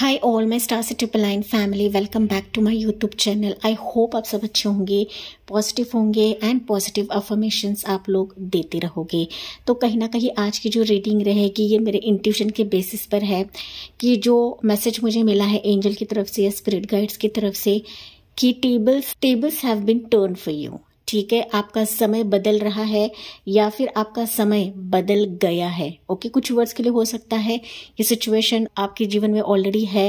Hi all my star से triple line family welcome back to my YouTube channel I hope आप सब अच्छे होंगे पॉजिटिव होंगे एंड पॉजिटिव अफर्मेशंस आप लोग देते रहोगे तो कहीं ना कहीं आज की जो रीडिंग रहेगी ये मेरे इंट्यूशन के बेसिस पर है कि जो मैसेज मुझे मिला है एंजल की तरफ से या स्पिरिट गाइड्स की तरफ से कि tables tables have been turn for you ठीक है आपका समय बदल रहा है या फिर आपका समय बदल गया है ओके कुछ वर्ड्स के लिए हो सकता है ये सिचुएशन आपके जीवन में ऑलरेडी है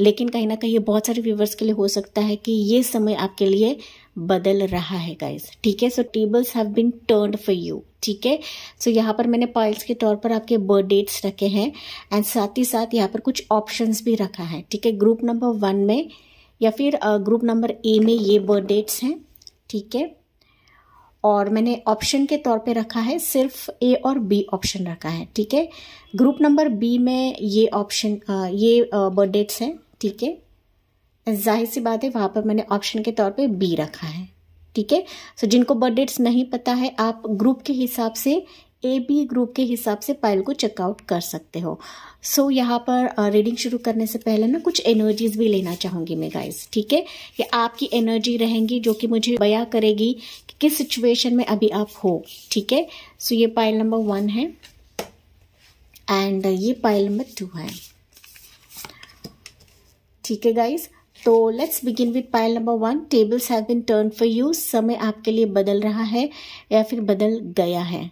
लेकिन कहीं ना कहीं ये बहुत सारे व्यूवर्स के लिए हो सकता है कि ये समय आपके लिए बदल रहा है गाइज ठीक है so tables have been turn for you ठीक है सो यहाँ पर मैंने पॉइंट्स के तौर पर आपके बर्थ डेट्स रखे हैं एंड साथ ही साथ यहाँ पर कुछ ऑप्शंस भी रखा है ठीक है ग्रुप नंबर वन में या फिर ग्रुप नंबर ए में ये बर्थ डेट्स हैं ठीक है और मैंने ऑप्शन के तौर पे रखा है सिर्फ ए और बी ऑप्शन रखा है ठीक है ग्रुप नंबर बी में ये ऑप्शन ये बर्थ डेट्स हैं ठीक है जाहिर सी बात है वहाँ पर मैंने ऑप्शन के तौर पे बी रखा है ठीक है सो जिनको बर्थ डेट्स नहीं पता है आप ग्रुप के हिसाब से ए बी ग्रुप के हिसाब से फाइल को चेकआउट कर सकते हो सो so, यहाँ पर रीडिंग uh, शुरू करने से पहले ना कुछ एनर्जीज भी लेना चाहूंगी मैं गाइस ठीक है ये आपकी एनर्जी रहेंगी जो कि मुझे बया करेगी कि किस सिचुएशन में अभी आप हो ठीक है सो ये पाइल नंबर वन है एंड uh, ये पाइल नंबर टू है ठीक है गाइस तो let's begin with pile number one tables have been turn for you समय आपके लिए बदल रहा है या फिर बदल गया है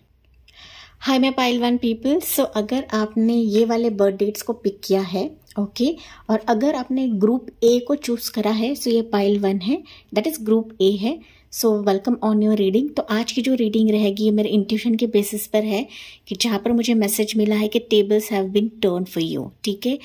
हाय मैं वन पीपल सो अगर आपने ये वाले बर्थ डेट्स को पिक किया है ओके okay, और अगर आपने ग्रुप ए को चूज करा है सो so ये पाइल वन है दैट इज ग्रुप ए है so welcome on your reading तो आज की जो रीडिंग रहेगी ये मेरे इंट्यूशन के बेसिस पर है कि जहाँ पर मुझे मैसेज मिला है कि tables have been turn for you ठीक है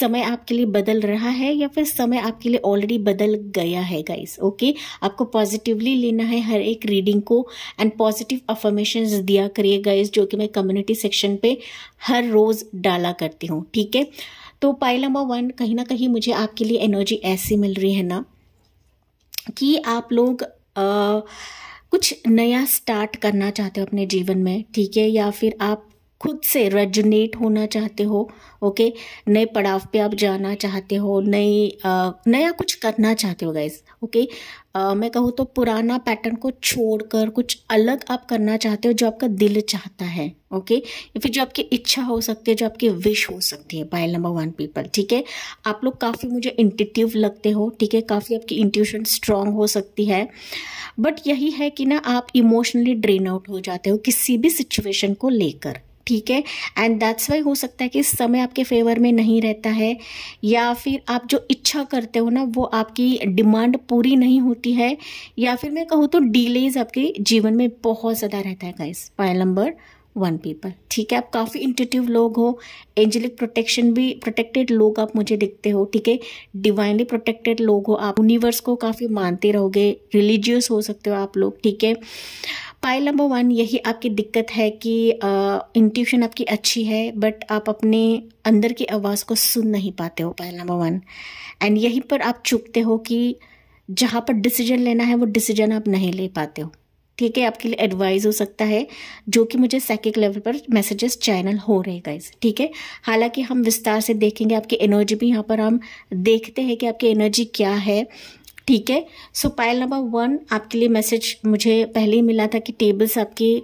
समय आपके लिए बदल रहा है या फिर समय आपके लिए ऑलरेडी बदल गया है गाइस ओके आपको पॉजिटिवली लेना है हर एक रीडिंग को एंड पॉजिटिव अफर्मेशन दिया करिए गाइस जो कि मैं कम्युनिटी सेक्शन पे हर रोज़ डाला करती हूँ ठीक है तो पाइल नंबर वन कहीं ना कहीं मुझे आपके लिए एनर्जी ऐसी मिल रही है ना कि आप लोग कुछ नया स्टार्ट करना चाहते हो अपने जीवन में ठीक है या फिर आप खुद से रेजनेट होना चाहते हो ओके नए पड़ाव पे आप जाना चाहते हो नई नया कुछ करना चाहते हो गाइज ओके आ, मैं कहूँ तो पुराना पैटर्न को छोड़कर कुछ अलग आप करना चाहते हो जो आपका दिल चाहता है ओके या फिर जो आपकी इच्छा हो सकती है जो आपकी विश हो सकती है पायल नंबर वन पीपल ठीक है आप लोग काफ़ी मुझे इंटिटिव लगते हो ठीक है काफ़ी आपकी इंट्यूशन स्ट्रांग हो सकती है बट यही है कि ना आप इमोशनली ड्रेन आउट हो जाते हो किसी भी सिचुएशन को लेकर ठीक है एंड दैट्स वाई हो सकता है कि समय आपके फेवर में नहीं रहता है या फिर आप जो इच्छा करते हो ना वो आपकी डिमांड पूरी नहीं होती है या फिर मैं कहूँ तो डिलेज आपके जीवन में बहुत ज़्यादा रहता है guys point number one people ठीक है आप काफ़ी इंटेटिव लोग हो एंजेलिक प्रोटेक्शन भी प्रोटेक्टेड लोग आप मुझे दिखते हो ठीक है डिवाइनली प्रोटेक्टेड लोग हो आप यूनिवर्स को काफ़ी मानते रहोगे रिलीजियस हो सकते हो आप लोग ठीक है पाइल नंबर वन यही आपकी दिक्कत है कि इंट्यूशन आपकी अच्छी है बट आप अपने अंदर की आवाज़ को सुन नहीं पाते हो पाइल नंबर वन एंड यहीं पर आप चूकते हो कि जहाँ पर डिसीजन लेना है वो डिसीजन आप नहीं ले पाते हो ठीक है आपके लिए एडवाइस हो सकता है जो कि मुझे सेकिक लेवल पर मैसेजेस चैनल हो रहे गाइज ठीक है हालांकि हम विस्तार से देखेंगे आपकी एनर्जी भी यहाँ पर हम देखते हैं कि आपकी एनर्जी क्या है ठीक है सो पायल नंबर वन आपके लिए मैसेज मुझे पहले ही मिला था कि टेबल्स आपके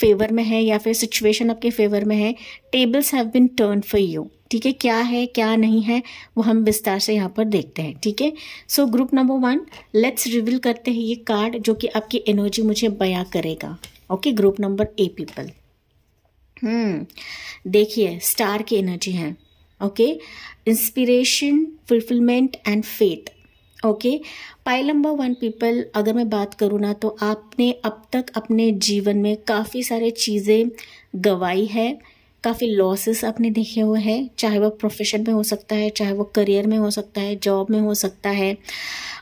फेवर में है या फिर सिचुएशन आपके फेवर में है tables have been turn for you ठीक है क्या है क्या नहीं है वो हम विस्तार से यहाँ पर देखते हैं ठीक है so group number one let's reveal करते हैं ये कार्ड जो कि आपकी एनर्जी मुझे बया करेगा okay group number A people hmm देखिए स्टार की एनर्जी है okay inspiration fulfilment and faith okay pile number one people अगर मैं बात करूँ ना तो आपने अब तक अपने जीवन में काफ़ी सारे चीज़ें गवाई है काफ़ी लॉसेस आपने देखे हुए हैं चाहे वो प्रोफेशन में हो सकता है चाहे वो करियर में हो सकता है जॉब में हो सकता है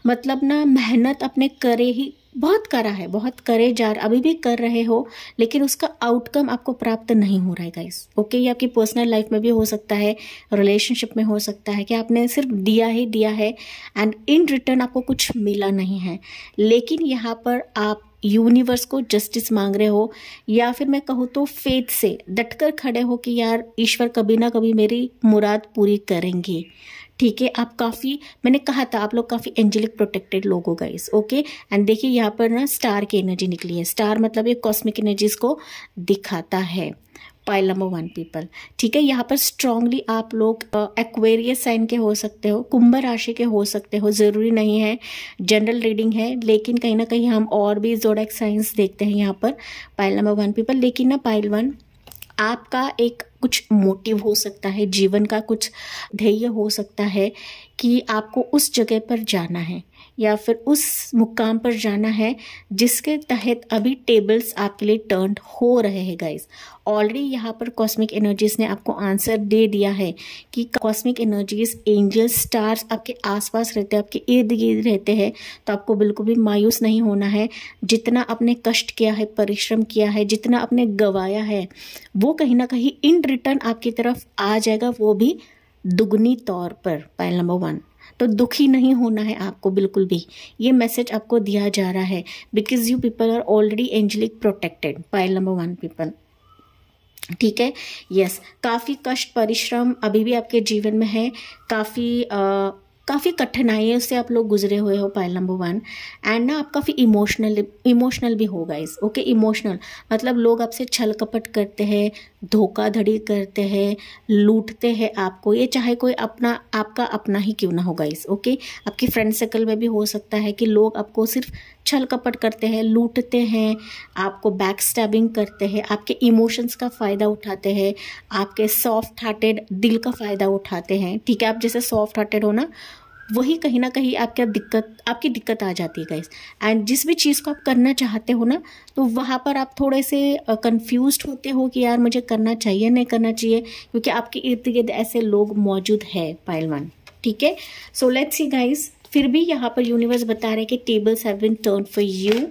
मतलब ना मेहनत अपने करे ही बहुत करा है बहुत करे जा अभी भी कर रहे हो लेकिन उसका आउटकम आपको प्राप्त नहीं हो रहा है गाइस ओके ये आपकी पर्सनल लाइफ में भी हो सकता है रिलेशनशिप में हो सकता है कि आपने सिर्फ दिया ही दिया है एंड इन रिटर्न आपको कुछ मिला नहीं है लेकिन यहाँ पर आप यूनिवर्स को जस्टिस मांग रहे हो या फिर मैं कहूँ तो फेथ से डटकर खड़े हो कि यार ईश्वर कभी ना कभी मेरी मुराद पूरी करेंगे ठीक है आप काफ़ी मैंने कहा था आप लोग काफ़ी एंजेलिक प्रोटेक्टेड लोग हो गाइस ओके एंड देखिए यहाँ पर ना स्टार की एनर्जी निकली है स्टार मतलब ये कॉस्मिक एनर्जीज को दिखाता है पाइल नंबर वन पीपल ठीक है यहाँ पर स्ट्रांगली आप लोग एक्वेरियस साइन के हो सकते हो कुंभ राशि के हो सकते हो ज़रूरी नहीं है जनरल रीडिंग है लेकिन कहीं ना कहीं हम और भी जोडैक साइंस देखते हैं यहाँ पर पाइल नंबर वन पीपल लेकिन ना पाइल वन आपका एक कुछ मोटिव हो सकता है जीवन का कुछ ध्येय हो सकता है कि आपको उस जगह पर जाना है या फिर उस मुकाम पर जाना है जिसके तहत अभी टेबल्स आपके लिए टर्न हो रहे हैं गाइज ऑलरेडी यहाँ पर कॉस्मिक एनर्जीज ने आपको आंसर दे दिया है कि कॉस्मिक एनर्जीज एंजल्स स्टार्स आपके आसपास रहते हैं आपके इर्द गिर्द रहते हैं तो आपको बिल्कुल भी मायूस नहीं होना है जितना आपने कष्ट किया है परिश्रम किया है जितना आपने गवाया है वो कहीं ना कहीं इन रिटर्न आपकी तरफ आ जाएगा वो भी दुगनी तौर पर पाइल नंबर वन तो दुखी नहीं होना है आपको बिल्कुल भी ये मैसेज आपको दिया जा रहा है because you people are already angelic protected pile number one people ठीक है यस काफ़ी कष्ट परिश्रम अभी भी आपके जीवन में है काफ़ी काफ़ी कठिनाइयों से आप लोग गुजरे हुए हो पायल नंबर वन एंड ना आप काफ़ी इमोशनल इमोशनल भी हो गाइज ओके इमोशनल मतलब लोग आपसे छल कपट करते हैं धोखाधड़ी करते हैं लूटते हैं आपको ये चाहे कोई अपना आपका अपना ही क्यों ना हो गाइज ओके आपकी फ्रेंड सर्कल में भी हो सकता है कि लोग आपको सिर्फ छल कपट करते हैं लूटते हैं आपको बैक स्टैबिंग करते हैं आपके इमोशंस का फ़ायदा उठाते हैं आपके सॉफ्ट हार्टेड दिल का फ़ायदा उठाते हैं ठीक है आप जैसे सॉफ्ट हार्टेड हो ना वही कहीं ना कहीं आपका दिक्कत आपकी दिक्कत आ जाती है गाइस एंड जिस भी चीज़ को आप करना चाहते हो ना तो वहाँ पर आप थोड़े से uh, होते हो कि यार मुझे करना चाहिए नहीं करना चाहिए क्योंकि आपके इर्द गिर्द ऐसे लोग मौजूद है पायलवान ठीक है सो लेट्स सी गाइस फिर भी यहाँ पर यूनिवर्स बता रहे कि tables have been turn for you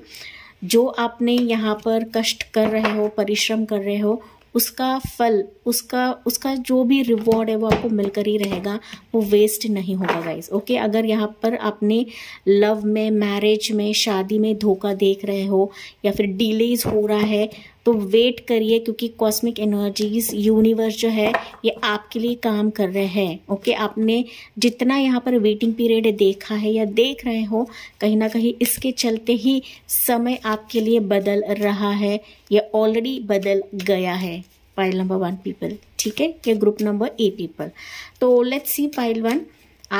जो आपने यहाँ पर कष्ट कर रहे हो परिश्रम कर रहे हो उसका फल उसका उसका जो भी रिवॉर्ड है वो आपको मिलकर ही रहेगा वो वेस्ट नहीं होगा गाइज ओके अगर यहाँ पर आपने लव में मैरिज में शादी में धोखा देख रहे हो या फिर डिलेज हो रहा है तो वेट करिए क्योंकि कॉस्मिक एनर्जीज यूनिवर्स जो है ये आपके लिए काम कर रहे हैं ओके आपने जितना यहाँ पर वेटिंग पीरियड देखा है या देख रहे हो कहीं ना कहीं इसके चलते ही समय आपके लिए बदल रहा है या ऑलरेडी बदल गया है पाइल नंबर वन पीपल ठीक है या ग्रुप नंबर ए पीपल तो लेट्स सी पाइल वन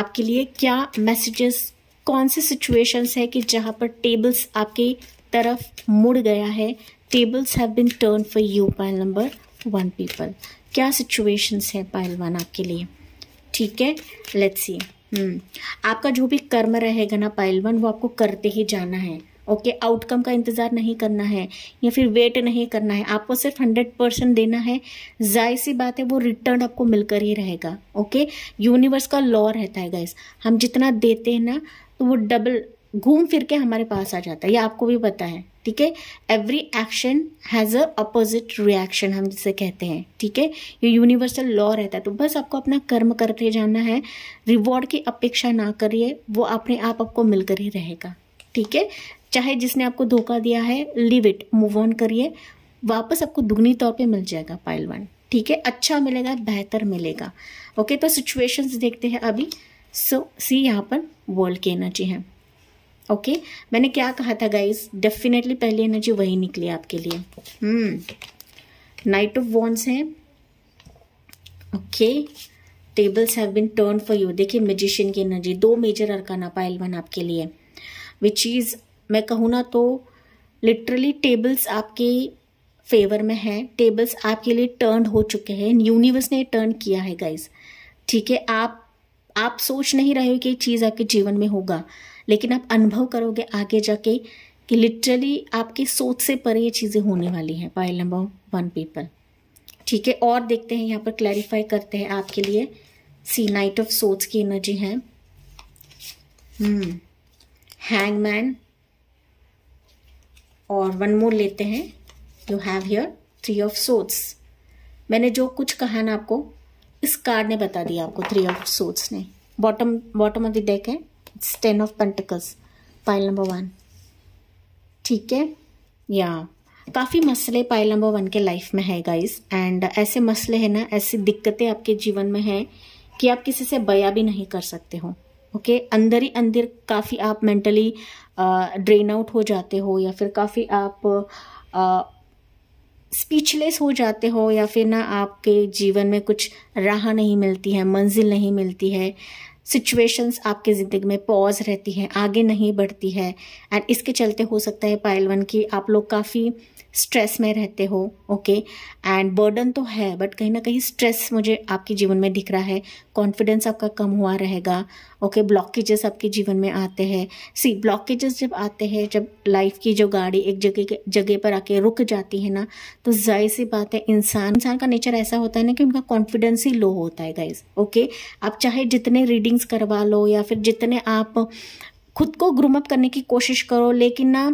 आपके लिए क्या मैसेजेस कौन से सिचुएशंस है कि जहाँ पर टेबल्स आपकी तरफ मुड़ गया है tables have been turn for you pile number one people क्या सिचुएशंस है पाइल वन आपके लिए ठीक है लेट्स सी hmm. आपका जो भी कर्म रहेगा ना पाइल वन वो आपको करते ही जाना है ओके okay, आउटकम का इंतज़ार नहीं करना है या फिर वेट नहीं करना है आपको सिर्फ हंड्रेड परसेंट देना है जाहिर सी बात है वो रिटर्न आपको मिलकर ही रहेगा ओके okay? यूनिवर्स का लॉ रहता है गाइस हम जितना देते हैं ना तो वो डबल घूम फिर के हमारे पास आ जाता है ये आपको भी पता है ठीक है every action has a opposite reaction हम जिसे कहते हैं ठीक है ये यूनिवर्सल लॉ रहता है तो बस आपको अपना कर्म करते जाना है रिवॉर्ड की अपेक्षा ना करिए वो अपने आप आपको मिलकर ही रहेगा ठीक है चाहे जिसने आपको धोखा दिया है लिव इट मूव ऑन करिए वापस आपको दुगनी तौर पे मिल जाएगा पाइल वन ठीक है अच्छा मिलेगा बेहतर मिलेगा ओके तो सिचुएशंस देखते हैं अभी सो सी यहाँ पर वर्ल्ड की एनर्जी है ओके मैंने क्या कहा था गाइस डेफिनेटली पहली एनर्जी वही निकली आपके लिए हम्म नाइट ऑफ वॉन्स है okay tables have been turn for you देखिए मेजिशियन की एनर्जी दो मेजर अरकाना पाइल वन आपके लिए विच इज़ मैं कहूँ ना तो लिटरली टेबल्स आपके फेवर में है टेबल्स आपके लिए टर्न हो चुके हैं यूनिवर्स ने टर्न किया है गाइज ठीक है आप आप सोच नहीं रहे हो कि ये चीज़ आपके जीवन में होगा लेकिन आप अनुभव करोगे आगे जाके कि लिटरली आपकी सोच से परे ये चीज़ें होने वाली हैं पाइल नंबर वन पीपल ठीक है और देखते हैं यहाँ पर क्लैरिफाई करते हैं आपके लिए सी नाइट ऑफ सोच की एनर्जी है हैंगमैन hmm. और वन मोर लेते हैं you have here three of swords मैंने जो कुछ कहा ना आपको इस कार्ड ने बता दिया आपको थ्री ऑफ सोट्स ने bottom bottom of the deck है it's ten of pentacles pile number one ठीक है या काफ़ी मसले पाइल नंबर वन के लाइफ में है गाइस एंड ऐसे मसले हैं ना ऐसी दिक्कतें आपके जीवन में हैं कि आप किसी से बया भी नहीं कर सकते हो ओके okay? अंदर ही अंदर काफ़ी आप मेंटली ड्रेन आउट हो जाते हो या फिर काफ़ी आप स्पीचलेस uh, हो जाते हो या फिर ना आपके जीवन में कुछ राह नहीं मिलती है मंजिल नहीं मिलती है सिचुएशंस आपके ज़िंदगी में पॉज रहती हैं आगे नहीं बढ़ती है एंड इसके चलते हो सकता है पायल वन की आप लोग काफ़ी स्ट्रेस में रहते हो ओके एंड बर्डन तो है बट कहीं ना कहीं स्ट्रेस मुझे आपके जीवन में दिख रहा है कॉन्फिडेंस आपका कम हुआ रहेगा ओके okay, ब्लॉकेजेस आपके जीवन में आते हैं सी ब्लॉकेजेस जब आते हैं जब लाइफ की जो गाड़ी एक जगह के जगह पर आके रुक जाती है ना तो जाहिर सी बात है इंसान इंसान का नेचर ऐसा होता है ना कि उनका कॉन्फिडेंस ही लो होता है गाइज ओके okay? आप चाहे जितने रीडिंग्स करवा लो या फिर जितने आप खुद को ग्रूम अप करने की कोशिश करो लेकिन ना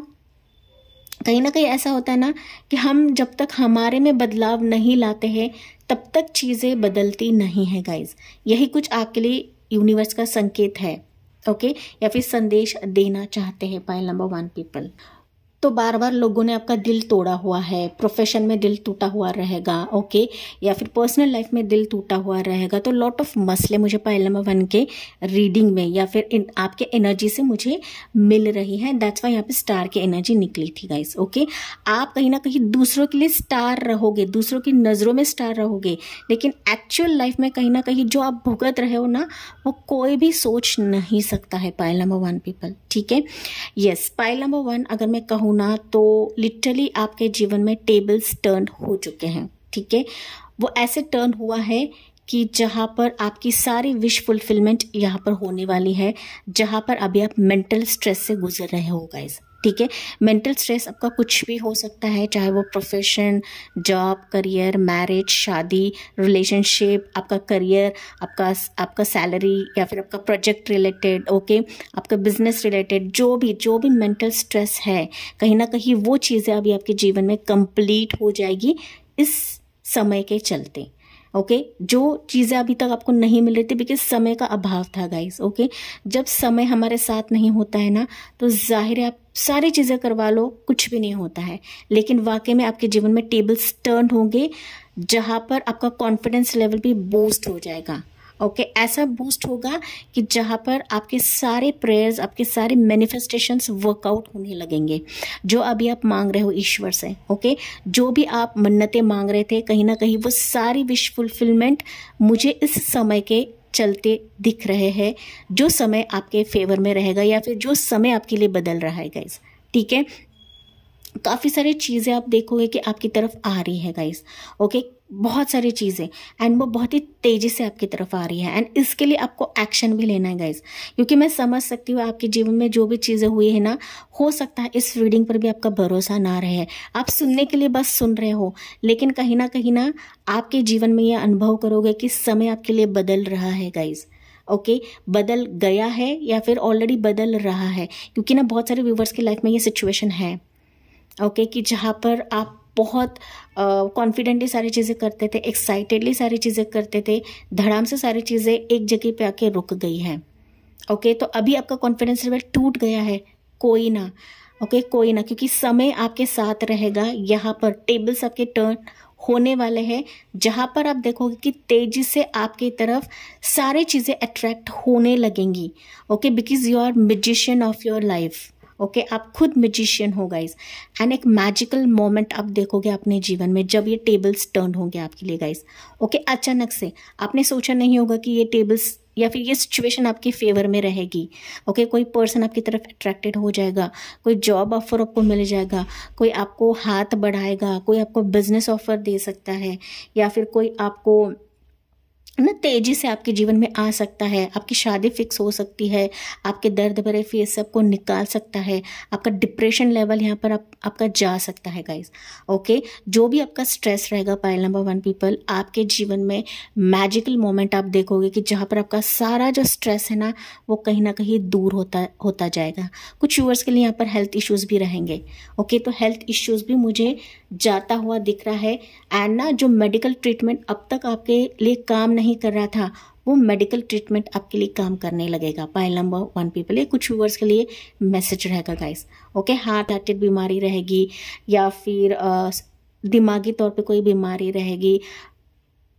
कहीं ना कहीं ऐसा होता है ना कि हम जब तक हमारे में बदलाव नहीं लाते हैं तब तक चीज़ें बदलती नहीं है गाइज यही कुछ आपके लिए यूनिवर्स का संकेत है ओके या फिर संदेश देना चाहते हैं पाइल नंबर वन पीपल तो बार बार लोगों ने आपका दिल तोड़ा हुआ है प्रोफेशन में दिल टूटा हुआ रहेगा ओके या फिर पर्सनल लाइफ में दिल टूटा हुआ रहेगा तो लॉट ऑफ मसले मुझे पायल नंबर वन के रीडिंग में या फिर इन, आपके एनर्जी से मुझे मिल रही है दैट्स वाई यहाँ पे स्टार की एनर्जी निकली थी गाइस ओके आप कहीं ना कहीं दूसरों के लिए स्टार रहोगे दूसरों की नज़रों में स्टार रहोगे लेकिन एक्चुअल लाइफ में कहीं ना कहीं जो आप भुगत रहे हो ना वो कोई भी सोच नहीं सकता है पायल नंबर वन पीपल ठीक है यस पाइल नंबर वन अगर मैं कहूँ ना तो लिटरली आपके जीवन में टेबल्स टर्न हो चुके हैं ठीक है वो ऐसे टर्न हुआ है कि जहाँ पर आपकी सारी विश फुलफिलमेंट यहाँ पर होने वाली है जहाँ पर अभी आप मेंटल स्ट्रेस से गुजर रहे हो गाइज ठीक है मेंटल स्ट्रेस आपका कुछ भी हो सकता है चाहे वो प्रोफेशन जॉब करियर मैरिज शादी रिलेशनशिप आपका करियर आपका आपका सैलरी या फिर आपका प्रोजेक्ट रिलेटेड ओके आपका बिजनेस रिलेटेड जो भी जो भी मेंटल स्ट्रेस है कहीं ना कहीं वो चीज़ें अभी आपके जीवन में कंप्लीट हो जाएगी इस समय के चलते ओके okay? जो चीज़ें अभी तक आपको नहीं मिल रही थी बिकॉज समय का अभाव था गाइस ओके okay? जब समय हमारे साथ नहीं होता है ना तो जाहिर है आप सारी चीज़ें करवा लो कुछ भी नहीं होता है लेकिन वाकई में आपके जीवन में टेबल्स टर्न होंगे जहाँ पर आपका कॉन्फिडेंस लेवल भी बूस्ट हो जाएगा ओके okay, ऐसा बूस्ट होगा कि जहाँ पर आपके सारे प्रेयर्स आपके सारे मैनिफेस्टेशंस वर्कआउट होने लगेंगे जो अभी आप मांग रहे हो ईश्वर से ओके okay? जो भी आप मन्नतें मांग रहे थे कहीं ना कहीं वो सारी विश फुलफिलमेंट मुझे इस समय के चलते दिख रहे हैं जो समय आपके फेवर में रहेगा या फिर जो समय आपके लिए बदल रहा है गाइज ठीक है काफ़ी सारी चीज़ें आप देखोगे कि आपकी तरफ आ रही है गाइस ओके बहुत सारी चीज़ें एंड वो बहुत ही तेज़ी से आपकी तरफ आ रही है एंड इसके लिए आपको एक्शन भी लेना है गाइज क्योंकि मैं समझ सकती हूँ आपके जीवन में जो भी चीज़ें हुई है ना हो सकता है इस रीडिंग पर भी आपका भरोसा ना रहे आप सुनने के लिए बस सुन रहे हो लेकिन कहीं ना कहीं ना आपके जीवन में ये अनुभव करोगे कि समय आपके लिए बदल रहा है गाइज़ ओके okay, बदल गया है या फिर ऑलरेडी बदल रहा है क्योंकि ना बहुत सारे व्यूवर्स की लाइफ में ये सिचुएशन है ओके okay, कि जहाँ पर आप बहुत कॉन्फिडेंटली सारी चीज़ें करते थे एक्साइटेडली सारी चीज़ें करते थे धड़ाम से सारी चीज़ें एक जगह पे आके रुक गई हैं ओके तो अभी आपका कॉन्फिडेंस लेवल टूट गया है कोई ना ओके okay, कोई ना क्योंकि समय आपके साथ रहेगा यहाँ पर टेबल्स आपके टर्न होने वाले हैं जहाँ पर आप देखोगे कि तेजी से आपकी तरफ सारी चीज़ें अट्रैक्ट होने लगेंगी okay because you are magician of your life okay आप खुद मजिशियन हो गाइज एंड एक मैजिकल मोमेंट आप देखोगे अपने जीवन में जब ये टेबल्स टर्न होंगे आपके लिए गाइज ओके अचानक से आपने सोचा नहीं होगा कि ये टेबल्स या फिर ये सिचुएशन आपके फेवर में रहेगी ओके okay? कोई पर्सन आपकी तरफ अट्रैक्टेड हो जाएगा कोई जॉब ऑफर आपको मिल जाएगा कोई आपको हाथ बढ़ाएगा कोई आपको बिजनेस ऑफर दे सकता है या फिर कोई आपको ना तेजी से आपके जीवन में आ सकता है आपकी शादी फिक्स हो सकती है आपके दर्द भरे फेस सबको निकाल सकता है आपका डिप्रेशन लेवल यहाँ पर आप, आपका जा सकता है गाइस ओके जो भी आपका स्ट्रेस रहेगा पायल नंबर वन पीपल आपके जीवन में मैजिकल मोमेंट आप देखोगे कि जहाँ पर आपका सारा जो स्ट्रेस है ना वो कहीं ना कहीं दूर होता होता जाएगा कुछ यूवर्स के लिए यहाँ पर हेल्थ इश्यूज़ भी रहेंगे ओके तो हेल्थ इश्यूज़ भी मुझे जाता हुआ दिख रहा है एंड ना जो मेडिकल ट्रीटमेंट अब तक आपके लिए काम नहीं नहीं कर रहा था वो मेडिकल ट्रीटमेंट आपके लिए काम करने लगेगा पाइल नंबर वन पीपल ये कुछ व्यूवर्स के लिए मैसेज रहेगा गाइस ओके हार्ट अटैक बीमारी रहेगी या फिर दिमागी तौर पे कोई बीमारी रहेगी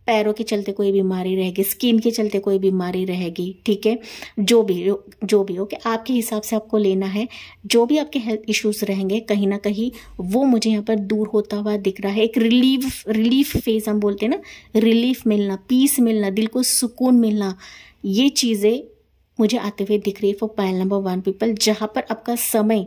पैरों के चलते कोई बीमारी रहेगी स्किन के चलते कोई बीमारी रहेगी ठीक है जो भी जो भी ओके आपके हिसाब से आपको लेना है जो भी आपके हेल्थ इश्यूज रहेंगे कहीं ना कहीं वो मुझे यहाँ पर दूर होता हुआ दिख रहा है एक रिलीफ रिलीफ फेज हम बोलते हैं ना रिलीफ मिलना पीस मिलना दिल को सुकून मिलना ये चीज़ें मुझे आते हुए दिख रही है for pile number one people जहाँ पर आपका समय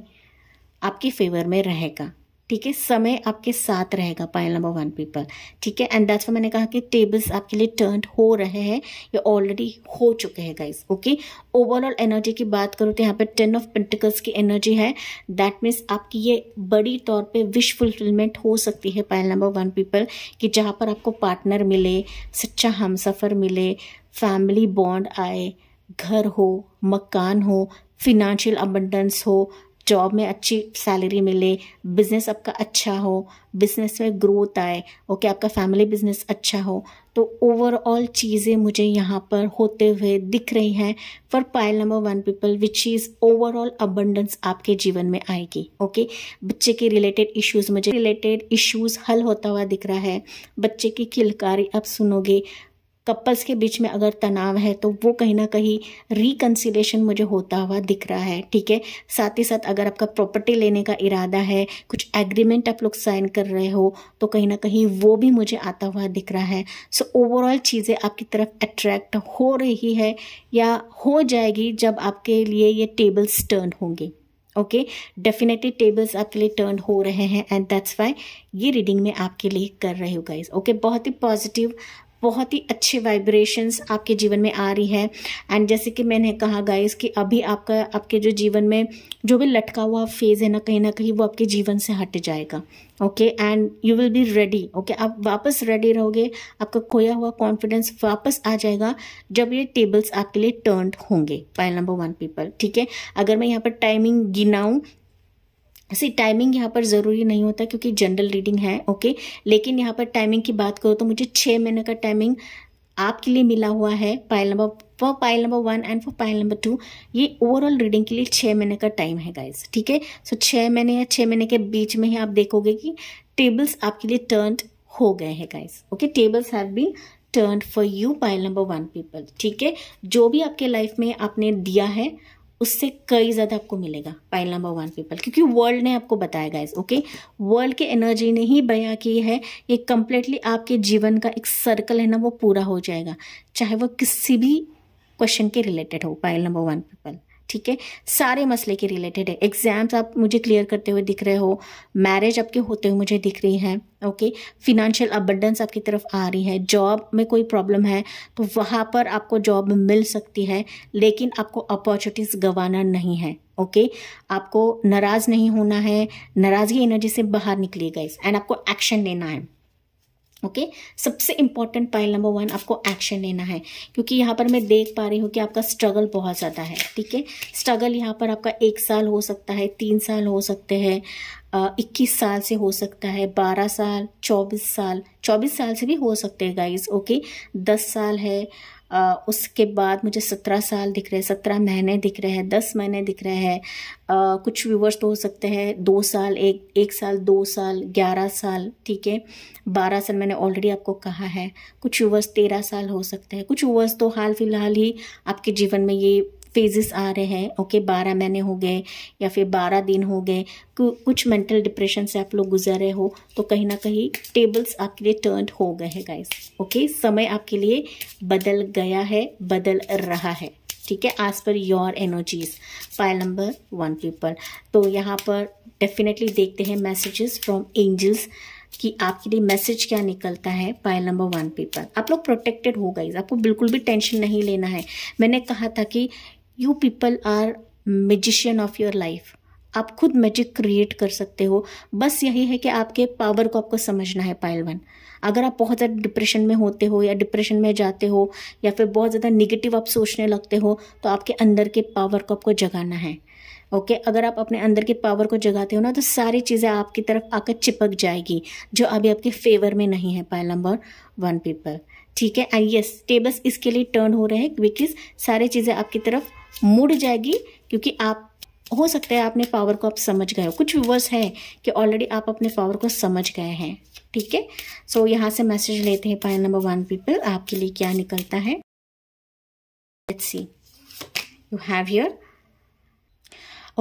आपके फेवर में रहेगा ठीक है समय आपके साथ रहेगा पाइल नंबर वन पीपल ठीक है एंड दैट्स मैंने कहा कि टेबल्स आपके लिए टर्न हो रहे हैं ये ऑलरेडी हो चुके हैं गाइस ओके ओवरऑल एनर्जी की बात करूँ तो यहाँ पे टेन ऑफ पेंटिकल्स की एनर्जी है दैट मीन्स आपकी ये बड़ी तौर पे विश फुलफिलमेंट हो सकती है पाइल नंबर वन पीपल कि जहाँ पर आपको पार्टनर मिले सच्चा हम सफ़र मिले फैमिली बॉन्ड आए घर हो मकान हो फिनेंशियल अबंडेंस हो जॉब में अच्छी सैलरी मिले बिजनेस आपका अच्छा हो बिजनेस में ग्रोथ आए ओके आपका फैमिली बिजनेस अच्छा हो तो ओवरऑल चीज़ें मुझे यहाँ पर होते हुए दिख रही हैं for pile number one people which is overall abundance आपके जीवन में आएगी ओके बच्चे के रिलेटेड इश्यूज मुझे रिलेटेड इश्यूज हल होता हुआ दिख रहा है बच्चे की खिलकारी आप सुनोगे कपल्स के बीच में अगर तनाव है तो वो कहीं ना कहीं रिकन्सिलेशन मुझे होता हुआ दिख रहा है ठीक है साथ ही साथ अगर आपका प्रॉपर्टी लेने का इरादा है कुछ एग्रीमेंट आप लोग साइन कर रहे हो तो कहीं ना कहीं वो भी मुझे आता हुआ दिख रहा है सो ओवरऑल चीज़ें आपकी तरफ अट्रैक्ट हो रही है या हो जाएगी जब आपके लिए ये टेबल्स टर्न होंगे ओके डेफिनेटली टेबल्स आपके लिए टर्न हो रहे हैं एंड दैट्स वाई ये रीडिंग में आपके लिए कर रही हूँ गाइज ओके बहुत ही पॉजिटिव बहुत ही अच्छे वाइब्रेशंस आपके जीवन में आ रही है एंड जैसे कि मैंने कहा गाइस कि अभी आपका आपके जो जीवन में जो भी लटका हुआ फेज है ना कहीं ना कहीं वो आपके जीवन से हट जाएगा okay and you will be ready okay आप वापस रेडी रहोगे आपका खोया हुआ कॉन्फिडेंस वापस आ जाएगा जब ये टेबल्स आपके लिए टर्न होंगे पाइल नंबर वन पीपल ठीक है अगर मैं यहाँ पर टाइमिंग गिनाऊँ सी टाइमिंग यहाँ पर ज़रूरी नहीं होता क्योंकि जनरल रीडिंग है ओके लेकिन यहाँ पर टाइमिंग की बात करो तो मुझे छः महीने का टाइमिंग आपके लिए मिला हुआ है pile number four pile number one and for pile number two ये ओवरऑल रीडिंग के लिए छः महीने का टाइम है गाइज ठीक है सो छः महीने या छः महीने के बीच में ही आप देखोगे कि टेबल्स आपके लिए टर्न हो गए हैं guys okay tables have been turn for you pile number one people ठीक है जो भी आपके लाइफ में आपने दिया है उससे कई ज़्यादा आपको मिलेगा पाइल नंबर वन पीपल क्योंकि वर्ल्ड ने आपको बताया गाइज ओके वर्ल्ड के एनर्जी ने ही बया की है ये कम्प्लीटली आपके जीवन का एक सर्कल है ना वो पूरा हो जाएगा चाहे वो किसी भी क्वेश्चन के रिलेटेड हो पाइल नंबर वन पीपल ठीक है सारे मसले के रिलेटेड है एग्जाम्स आप मुझे क्लियर करते हुए दिख रहे हो मैरिज आपके होते हुए मुझे दिख रही है ओके फिनेंशियल अबंडेंस आपकी तरफ आ रही है जॉब में कोई प्रॉब्लम है तो वहाँ पर आपको जॉब मिल सकती है लेकिन आपको अपॉर्चुनिटीज़ गंवाना नहीं है ओके okay? आपको नाराज़ नहीं होना है नाराज़गी एनर्जी से बाहर निकलिए गाइस एंड आपको एक्शन लेना है ओके okay? सबसे इंपॉर्टेंट पॉइंट नंबर वन आपको एक्शन लेना है क्योंकि यहाँ पर मैं देख पा रही हूँ कि आपका स्ट्रगल बहुत ज़्यादा है ठीक है स्ट्रगल यहाँ पर आपका एक साल हो सकता है तीन साल हो सकते हैं इक्कीस साल से हो सकता है बारह साल चौबीस साल चौबीस साल से भी हो सकते हैं गाइज ओके दस साल है उसके बाद मुझे सत्रह साल दिख रहे हैं सत्रह महीने दिख रहे हैं दस महीने दिख रहे हैं कुछ व्यूवर्स तो हो सकते हैं दो साल एक एक साल दो साल ग्यारह साल ठीक है बारह साल मैंने ऑलरेडी आपको कहा है कुछ व्यूवर्स तेरह साल हो सकते हैं कुछ व्यूवर्स तो हाल फिलहाल ही आपके जीवन में ये फेजेस आ रहे हैं ओके बारह महीने हो गए या फिर बारह दिन हो गए कुछ मेंटल डिप्रेशन से आप लोग गुजर रहे हो तो कहीं ना कहीं टेबल्स आपके लिए टर्न हो गए हैं गाइस ओके समय आपके लिए बदल गया है बदल रहा है ठीक है आज पर your energies pile number one people तो यहाँ पर डेफिनेटली देखते हैं मैसेजेस फ्रॉम एंजल्स कि आपके लिए मैसेज क्या निकलता है पायल नंबर वन पीपल आप लोग प्रोटेक्टेड हो गई आपको बिल्कुल भी टेंशन नहीं लेना है मैंने कहा था कि you people are magician of your life आप खुद मैजिक क्रिएट कर सकते हो बस यही है कि आपके पावर को आपको समझना है पायल वन अगर आप बहुत ज़्यादा डिप्रेशन में होते हो या डिप्रेशन में जाते हो या फिर बहुत ज़्यादा निगेटिव आप सोचने लगते हो तो आपके अंदर के पावर को आपको जगाना है ओके okay, अगर आप अपने अंदर के पावर को जगाते हो ना तो सारी चीज़ें आपकी तरफ आकर चिपक जाएगी जो अभी आपके फेवर में नहीं है पायल नंबर वन पीपल ठीक है एंड यस टेबल्स इसके लिए टर्न हो रहे हैं बिकॉज सारी चीज़ें आपकी तरफ मुड़ जाएगी क्योंकि आप हो सकता है आपने पावर को आप समझ गए हो कुछ व्यूवर्स हैं कि ऑलरेडी आप अपने पावर को समझ गए हैं ठीक है सो so, यहाँ से मैसेज लेते हैं पॉइंट नंबर वन पीपल आपके लिए क्या निकलता है let's see you have your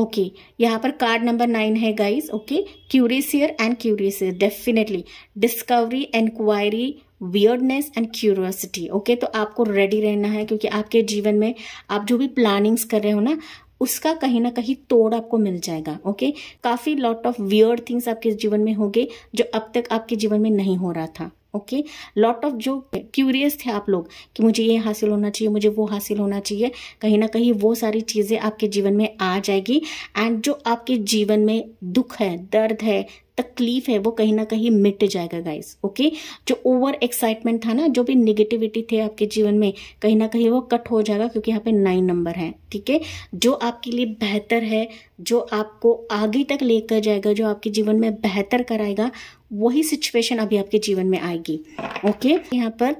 okay यहाँ पर कार्ड नंबर नाइन है guys okay curiouser and curiouser definitely discovery inquiry weirdness and curiosity okay तो आपको रेडी रहना है क्योंकि आपके जीवन में आप जो भी प्लानिंग्स कर रहे हो ना उसका कहीं ना कहीं तोड़ आपको मिल जाएगा ओके काफ़ी लॉट ऑफ वियर्ड थिंग्स आपके जीवन में होंगे जो अब तक आपके जीवन में नहीं हो रहा था ओके लॉट ऑफ जो क्यूरियस थे आप लोग कि मुझे ये हासिल होना चाहिए मुझे वो हासिल होना चाहिए कहीं ना कहीं वो सारी चीज़ें आपके जीवन में आ जाएगी एंड जो आपके जीवन में दुख है दर्द है तकलीफ है वो कहीं ना कहीं मिट जाएगा गाइस ओके जो ओवर एक्साइटमेंट था ना जो भी निगेटिविटी थे आपके जीवन में कहीं ना कहीं वो कट हो जाएगा क्योंकि यहाँ पे नाइन नंबर है ठीक है जो आपके लिए बेहतर है जो आपको आगे तक लेकर जाएगा जो आपके जीवन में बेहतर कराएगा वही सिचुएशन अभी आपके जीवन में आएगी ओके यहाँ पर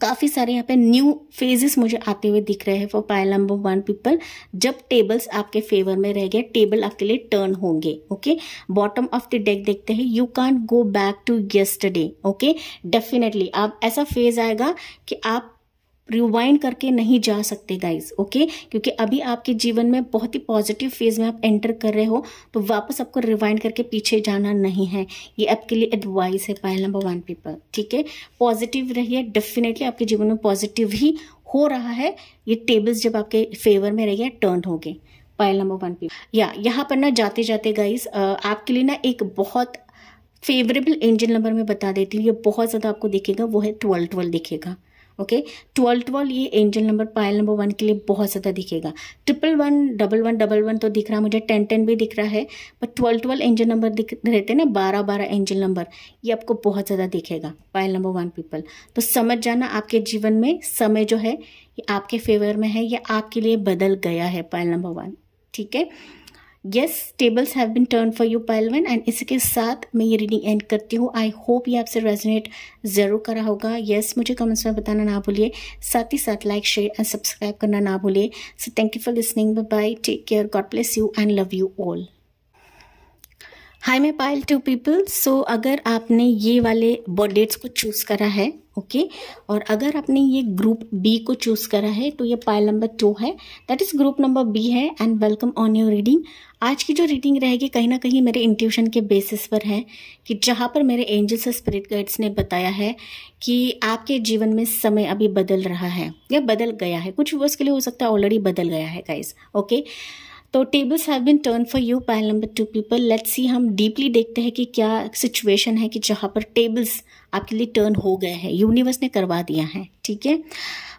काफ़ी सारे यहाँ पे न्यू फेजेस मुझे आते हुए दिख रहे हैं for pile number one people जब टेबल्स आपके फेवर में रह गए टेबल आपके लिए टर्न होंगे okay bottom of the deck देखते हैं you can't go back to yesterday okay definitely आप ऐसा फेज आएगा कि आप रिवाइंड करके नहीं जा सकते गाइज ओके क्योंकि अभी आपके जीवन में बहुत ही पॉजिटिव फेज में आप एंटर कर रहे हो तो वापस आपको रिवाइंड करके पीछे जाना नहीं है ये आपके लिए एडवाइस है पायल नंबर वन पीपल ठीक है पॉजिटिव रहिए डेफिनेटली आपके जीवन में पॉजिटिव ही हो रहा है ये टेबल्स जब आपके फेवर में रहिए टर्न हो गए पायल नंबर वन पीपल या यहाँ पर ना जाते जाते गाइज आपके लिए ना एक बहुत फेवरेबल एंजल नंबर में बता देती हूँ ये बहुत ज़्यादा आपको दिखेगा वो है ट्वेल्व ट्वेल्व दिखेगा ओके ट्वेल्व ट्वेल्व ये angel number pile number one के लिए बहुत ज़्यादा दिखेगा triple one double one double one तो दिख रहा है मुझे टेन टेन भी दिख रहा है पर ट्वेल्व ट्वेल्व एंजल नंबर दिख रहते थे ना बारह बारह एंजल नंबर ये आपको बहुत ज़्यादा दिखेगा पायल नंबर वन पीपल तो समझ जाना आपके जीवन में समय जो है ये आपके फेवर में है या आपके लिए बदल गया है पायल नंबर वन ठीक है yes tables have been turn for you pile one and इसी के साथ मैं ये रीडिंग एंड करती हूँ आई होप ये आपसे रेजोनेट ज़रूर करा होगा यस yes, मुझे कमेंट्स में बताना ना भूलिए साथ ही साथ लाइक शेयर एंड सब्सक्राइब करना ना भूलिए so thank you for listening bye take care God bless you and love you all hi my pile two people so अगर आपने ये वाले बर्थडेट्स को चूज़ करा है ओके और अगर आपने ये ग्रुप बी को चूज करा है तो ये पाइल नंबर टू है that is group number B है and welcome on your reading आज की जो रीडिंग रहेगी कहीं ना कहीं मेरे इंट्यूशन के बेसिस पर है कि जहाँ पर मेरे एंजल्स और स्पिरिट गाइड्स ने बताया है कि आपके जीवन में समय अभी बदल रहा है या बदल गया है कुछ वर्ष के लिए हो सकता है ऑलरेडी बदल गया है गाइज ओके okay? तो tables have been turn for you pile number two people let's see हम डीपली देखते हैं कि क्या सिचुएशन है कि जहाँ पर टेबल्स आपके लिए टर्न हो गए हैं यूनिवर्स ने करवा दिया है ठीक है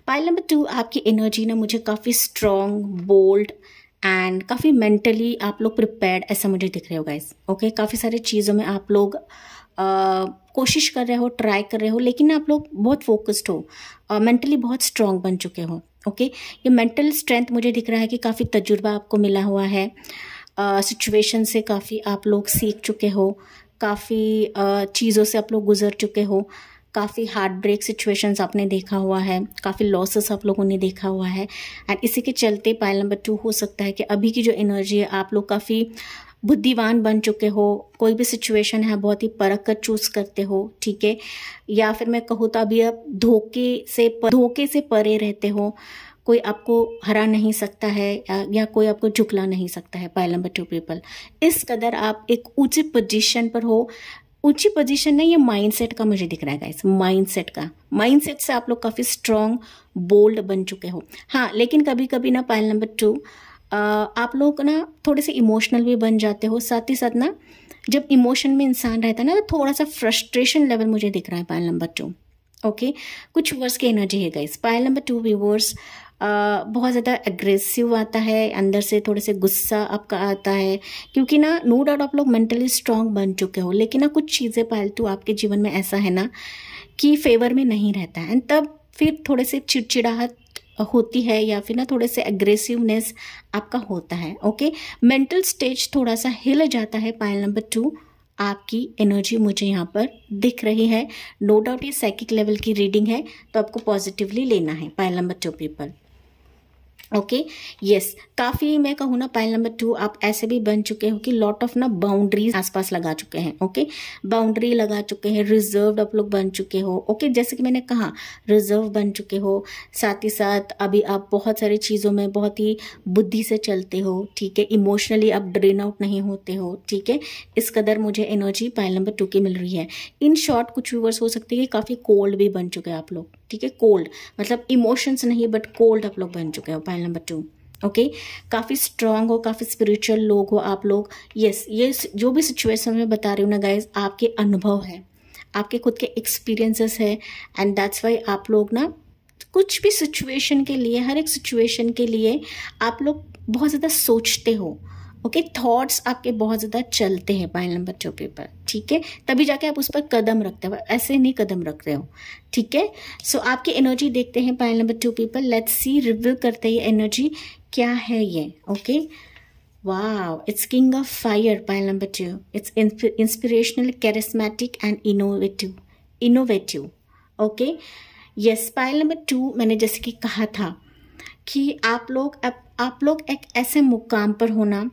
पाइल नंबर टू आपकी एनर्जी ना मुझे काफ़ी स्ट्रॉन्ग बोल्ड एंड काफ़ी मेंटली आप लोग प्रिपेयर्ड ऐसा मुझे दिख रहे हो गाइज ओके काफ़ी सारी चीज़ों में आप लोग आ, कोशिश कर रहे हो ट्राई कर रहे हो लेकिन आप लोग बहुत फोकस्ड हो मेंटली बहुत स्ट्रांग बन चुके हो ओके ये मेंटल स्ट्रेंथ मुझे दिख रहा है कि काफ़ी तजुर्बा आपको मिला हुआ है सिचुएशन से काफ़ी आप लोग सीख चुके हो काफ़ी चीज़ों से आप लोग गुजर चुके हो काफ़ी हार्ट ब्रेक सिचुएशंस आपने देखा हुआ है काफ़ी लॉसेस आप लोगों ने देखा हुआ है एंड इसी के चलते पायल नंबर टू हो सकता है कि अभी की जो एनर्जी है आप लोग काफ़ी बुद्धिवान बन चुके हो कोई भी सिचुएशन है बहुत ही परख कर चूज करते हो ठीक है या फिर मैं कहूँ तो अभी आप धोखे से धोखे से परे रहते हो कोई आपको हरा नहीं सकता है या, या कोई आपको झुकला नहीं सकता है पायल नंबर टू पीपल इस कदर आप एक ऊंचे पोजीशन पर हो ऊंची पोजीशन नहीं ये माइंडसेट का मुझे दिख रहा है गाइस माइंडसेट का माइंडसेट से आप लोग काफ़ी स्ट्रांग बोल्ड बन चुके हो हाँ लेकिन कभी कभी ना पायल नंबर टू आप लोग ना थोड़े से इमोशनल भी बन जाते हो साथ ही साथ ना जब इमोशन में इंसान रहता है ना तो थोड़ा सा फ्रस्ट्रेशन लेवल मुझे दिख रहा है पायल नंबर टू ओके कुछ वर्स की एनर्जी है guys pile number two viewers बहुत ज़्यादा एग्रेसिव आता है अंदर से थोड़े से गुस्सा आपका आता है क्योंकि ना नो डाउट आप लोग मेंटली स्ट्रांग बन चुके हो लेकिन ना कुछ चीज़ें पालतू आपके जीवन में ऐसा है ना कि फेवर में नहीं रहता है एंड तब फिर थोड़े से चिड़चिड़ाहट होती है या फिर ना थोड़े से एग्रेसिवनेस आपका होता है ओके मेंटल स्टेज थोड़ा सा हिल जाता है पायल नंबर टू आपकी एनर्जी मुझे यहाँ पर दिख रही है नो डाउट ये साइकिक लेवल की रीडिंग है तो आपको पॉजिटिवली लेना है pile number two people okay yes काफ़ी मैं कहूँ ना पाइल नंबर टू आप ऐसे भी बन चुके हो कि लॉट ऑफ ना बाउंड्रीज आसपास लगा चुके हैं ओके okay? बाउंड्री लगा चुके हैं रिजर्व्ड आप लोग बन चुके हो ओके okay? जैसे कि मैंने कहा रिजर्व बन चुके हो साथ ही साथ अभी आप बहुत सारी चीज़ों में बहुत ही बुद्धि से चलते हो ठीक है इमोशनली आप ड्रेन आउट नहीं होते हो ठीक है इस कदर मुझे एनर्जी पाइल नंबर टू की मिल रही है इन शॉर्ट कुछ व्यूवर्स हो सकते हैं कि काफ़ी कोल्ड भी बन चुके हैं आप लोग ठीक है कोल्ड मतलब इमोशंस नहीं बट कोल्ड आप लोग बन चुके हो पाइल नंबर टू ओके काफ़ी स्ट्रांग हो काफ़ी स्पिरिचुअल लोग हो आप लोग यस ये जो भी सिचुएशन में बता रही हूँ ना गाइज आपके अनुभव है आपके खुद के एक्सपीरियंसेस है एंड दैट्स वाई आप लोग ना कुछ भी सिचुएशन के लिए हर एक सिचुएशन के लिए आप लोग बहुत ज़्यादा सोचते हो ओके okay? थॉट्स आपके बहुत ज़्यादा चलते हैं पाइल नंबर चौके पर ठीक है तभी जाके आप उस पर कदम रखते हो ऐसे नहीं कदम रख रहे हो ठीक है सो आपकी एनर्जी देखते हैं पाइल नंबर टू पे पर लेट्स सी रिव्यू करते हैं एनर्जी क्या है ये ओके वाह it's king of fire pile number two it's inspirational charismatic and innovative innovative okay yes pile number two मैंने जैसे कि कहा था कि आप लोग आप, आप लोग एक ऐसे मुकाम पर होना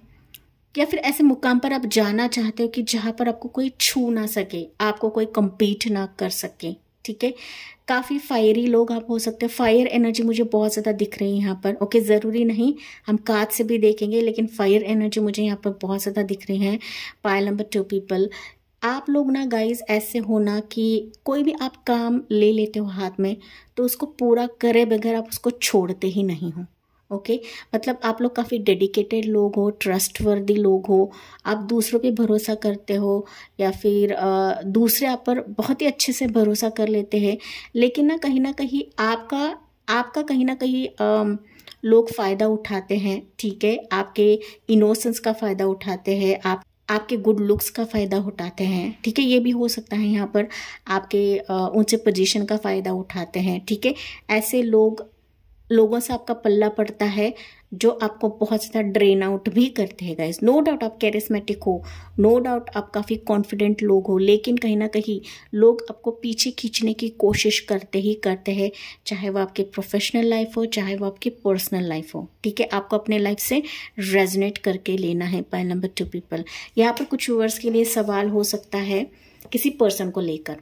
या फिर ऐसे मुकाम पर आप जाना चाहते हो कि जहाँ पर आपको कोई छू ना सके आपको कोई कम्पीट ना कर सके ठीक है काफ़ी फायरी लोग आप हो सकते हैं फायर एनर्जी मुझे बहुत ज़्यादा दिख रही है यहाँ पर ओके ज़रूरी नहीं हम काज से भी देखेंगे लेकिन फायर एनर्जी मुझे यहाँ पर बहुत ज़्यादा दिख रही है पायल नंबर टू पीपल आप लोग ना गाइज ऐसे होना कि कोई भी आप काम ले लेते हो हाथ में तो उसको पूरा करे बगैर आप उसको छोड़ते ही नहीं हो ओके मतलब आप लोग काफ़ी डेडिकेटेड लोग हो ट्रस्टवर्दी लोग हो आप दूसरों पे भरोसा करते हो या फिर दूसरे आप पर बहुत ही अच्छे से भरोसा कर लेते हैं लेकिन ना कहीं ना कहीं आपका आपका कहीं ना कहीं लोग फ़ायदा उठाते हैं ठीक है आपके इनोसेंस का फ़ायदा उठाते हैं आप आपके गुड लुक्स का फ़ायदा उठाते हैं ठीक है ये भी हो सकता है यहाँ पर आपके ऊंचे पोजीशन का फ़ायदा उठाते हैं ठीक है ऐसे लोग लोगों से आपका पल्ला पड़ता है जो आपको बहुत ज़्यादा ड्रेन आउट भी करते हैं गाइज नो डाउट आप कैरिस्मेटिक हो नो डाउट आप काफ़ी कॉन्फिडेंट लोग हो लेकिन कहीं ना कहीं लोग आपको पीछे खींचने की कोशिश करते ही करते हैं चाहे वो आपके प्रोफेशनल लाइफ हो चाहे वो आपकी पर्सनल लाइफ हो ठीक है आपको अपने लाइफ से रेजनेट करके लेना है पाइल नंबर टू पीपल यहाँ पर कुछ व्यूवर्स के लिए सवाल हो सकता है किसी पर्सन को लेकर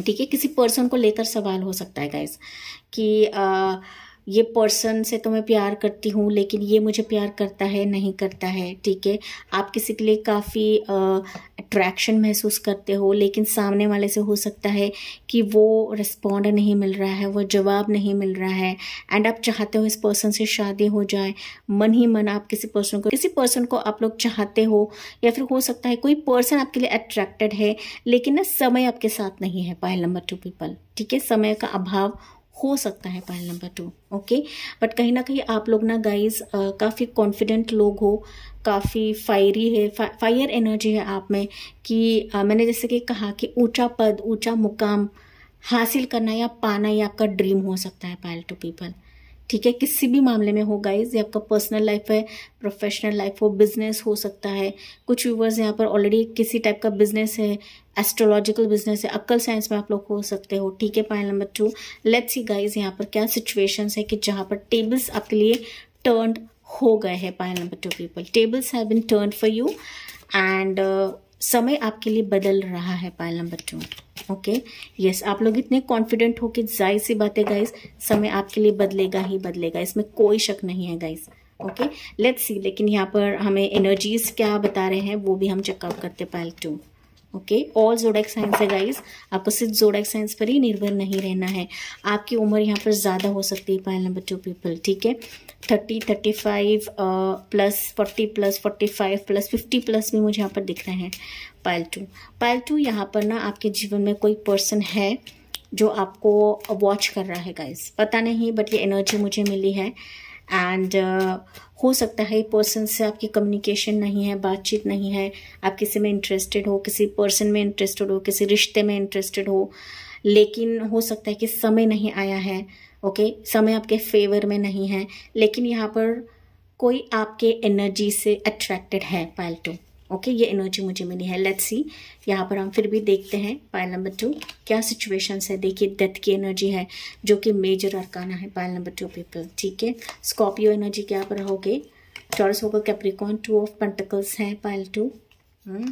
ठीक है किसी पर्सन को लेकर सवाल हो सकता है गाइज कि आ, ये पर्सन से तो मैं प्यार करती हूँ लेकिन ये मुझे प्यार करता है नहीं करता है ठीक है आप किसी के लिए काफ़ी अट्रैक्शन महसूस करते हो लेकिन सामने वाले से हो सकता है कि वो रिस्पॉन्ड नहीं मिल रहा है वो जवाब नहीं मिल रहा है एंड आप चाहते हो इस पर्सन से शादी हो जाए मन ही मन आप किसी पर्सन को किसी पर्सन को आप लोग चाहते हो या फिर हो सकता है कोई पर्सन आपके लिए अट्रैक्टेड है लेकिन ना समय आपके साथ नहीं है पहले नंबर टू पीपल ठीक है समय का अभाव हो सकता है pile number two okay but कहीं ना कहीं आप लोग ना गाइज काफ़ी कॉन्फिडेंट लोग हो काफ़ी फायरी है फा, फायर एनर्जी है आप में कि आ, मैंने जैसे कि कहा कि ऊंचा पद ऊंचा मुकाम हासिल करना या पाना ये आपका ड्रीम हो सकता है पायल टू पीपल ठीक है किसी भी मामले में हो गाइज ये आपका पर्सनल लाइफ है प्रोफेशनल लाइफ हो बिजनेस हो सकता है कुछ व्यूवर्स यहाँ पर ऑलरेडी किसी टाइप का बिजनेस है एस्ट्रोलॉजिकल बिजनेस है अक्कल साइंस में आप लोग हो सकते हो ठीक है point number two let's see guys यहाँ पर क्या सिचुएशंस है कि जहाँ पर टेबल्स आपके लिए टर्न हो गए हैं point number two people tables have been turn for you and समय आपके लिए बदल रहा है pile number two okay yes आप लोग इतने कॉन्फिडेंट हो कि जाहिर सी बात है गाइस समय आपके लिए बदलेगा ही बदलेगा इसमें कोई शक नहीं है गाइस ओके लेट्स सी लेकिन यहाँ पर हमें एनर्जीज क्या बता रहे हैं वो भी हम चेकआउट करते pile two okay all zodiac science है गाइज आपको सिर्फ जोडेक साइंस पर ही निर्भर नहीं रहना है आपकी उम्र यहाँ पर ज़्यादा हो सकती है पायल नंबर टू पीपल ठीक है thirty thirty five plus forty plus forty five plus fifty plus भी मुझे यहाँ पर दिख रहे हैं पायल टू पायल टू यहाँ पर ना आपके जीवन में कोई पर्सन है जो आपको वॉच कर रहा है गाइज पता नहीं बट ये एनर्जी मुझे मिली है एंड uh, हो सकता है पर्सन से आपकी कम्युनिकेशन नहीं है बातचीत नहीं है आप किसी में इंटरेस्टेड हो किसी पर्सन में इंटरेस्टेड हो किसी रिश्ते में इंटरेस्टेड हो लेकिन हो सकता है कि समय नहीं आया है ओके समय आपके फेवर में नहीं है लेकिन यहाँ पर कोई आपके एनर्जी से अट्रैक्टेड है पाल्टो ओके ये एनर्जी मुझे मिली है लेट्स सी यहाँ पर हम फिर भी देखते हैं पायल नंबर टू क्या सिचुएशंस है देखिए डेथ की एनर्जी है जो कि मेजर अरकाना है पायल नंबर टू पीपल ठीक है स्कॉर्पियो एनर्जी क्या पर रहोगे चौरस होगा कैप्रिकॉन टू ऑफ पंटकल्स हैं पायल टू hmm.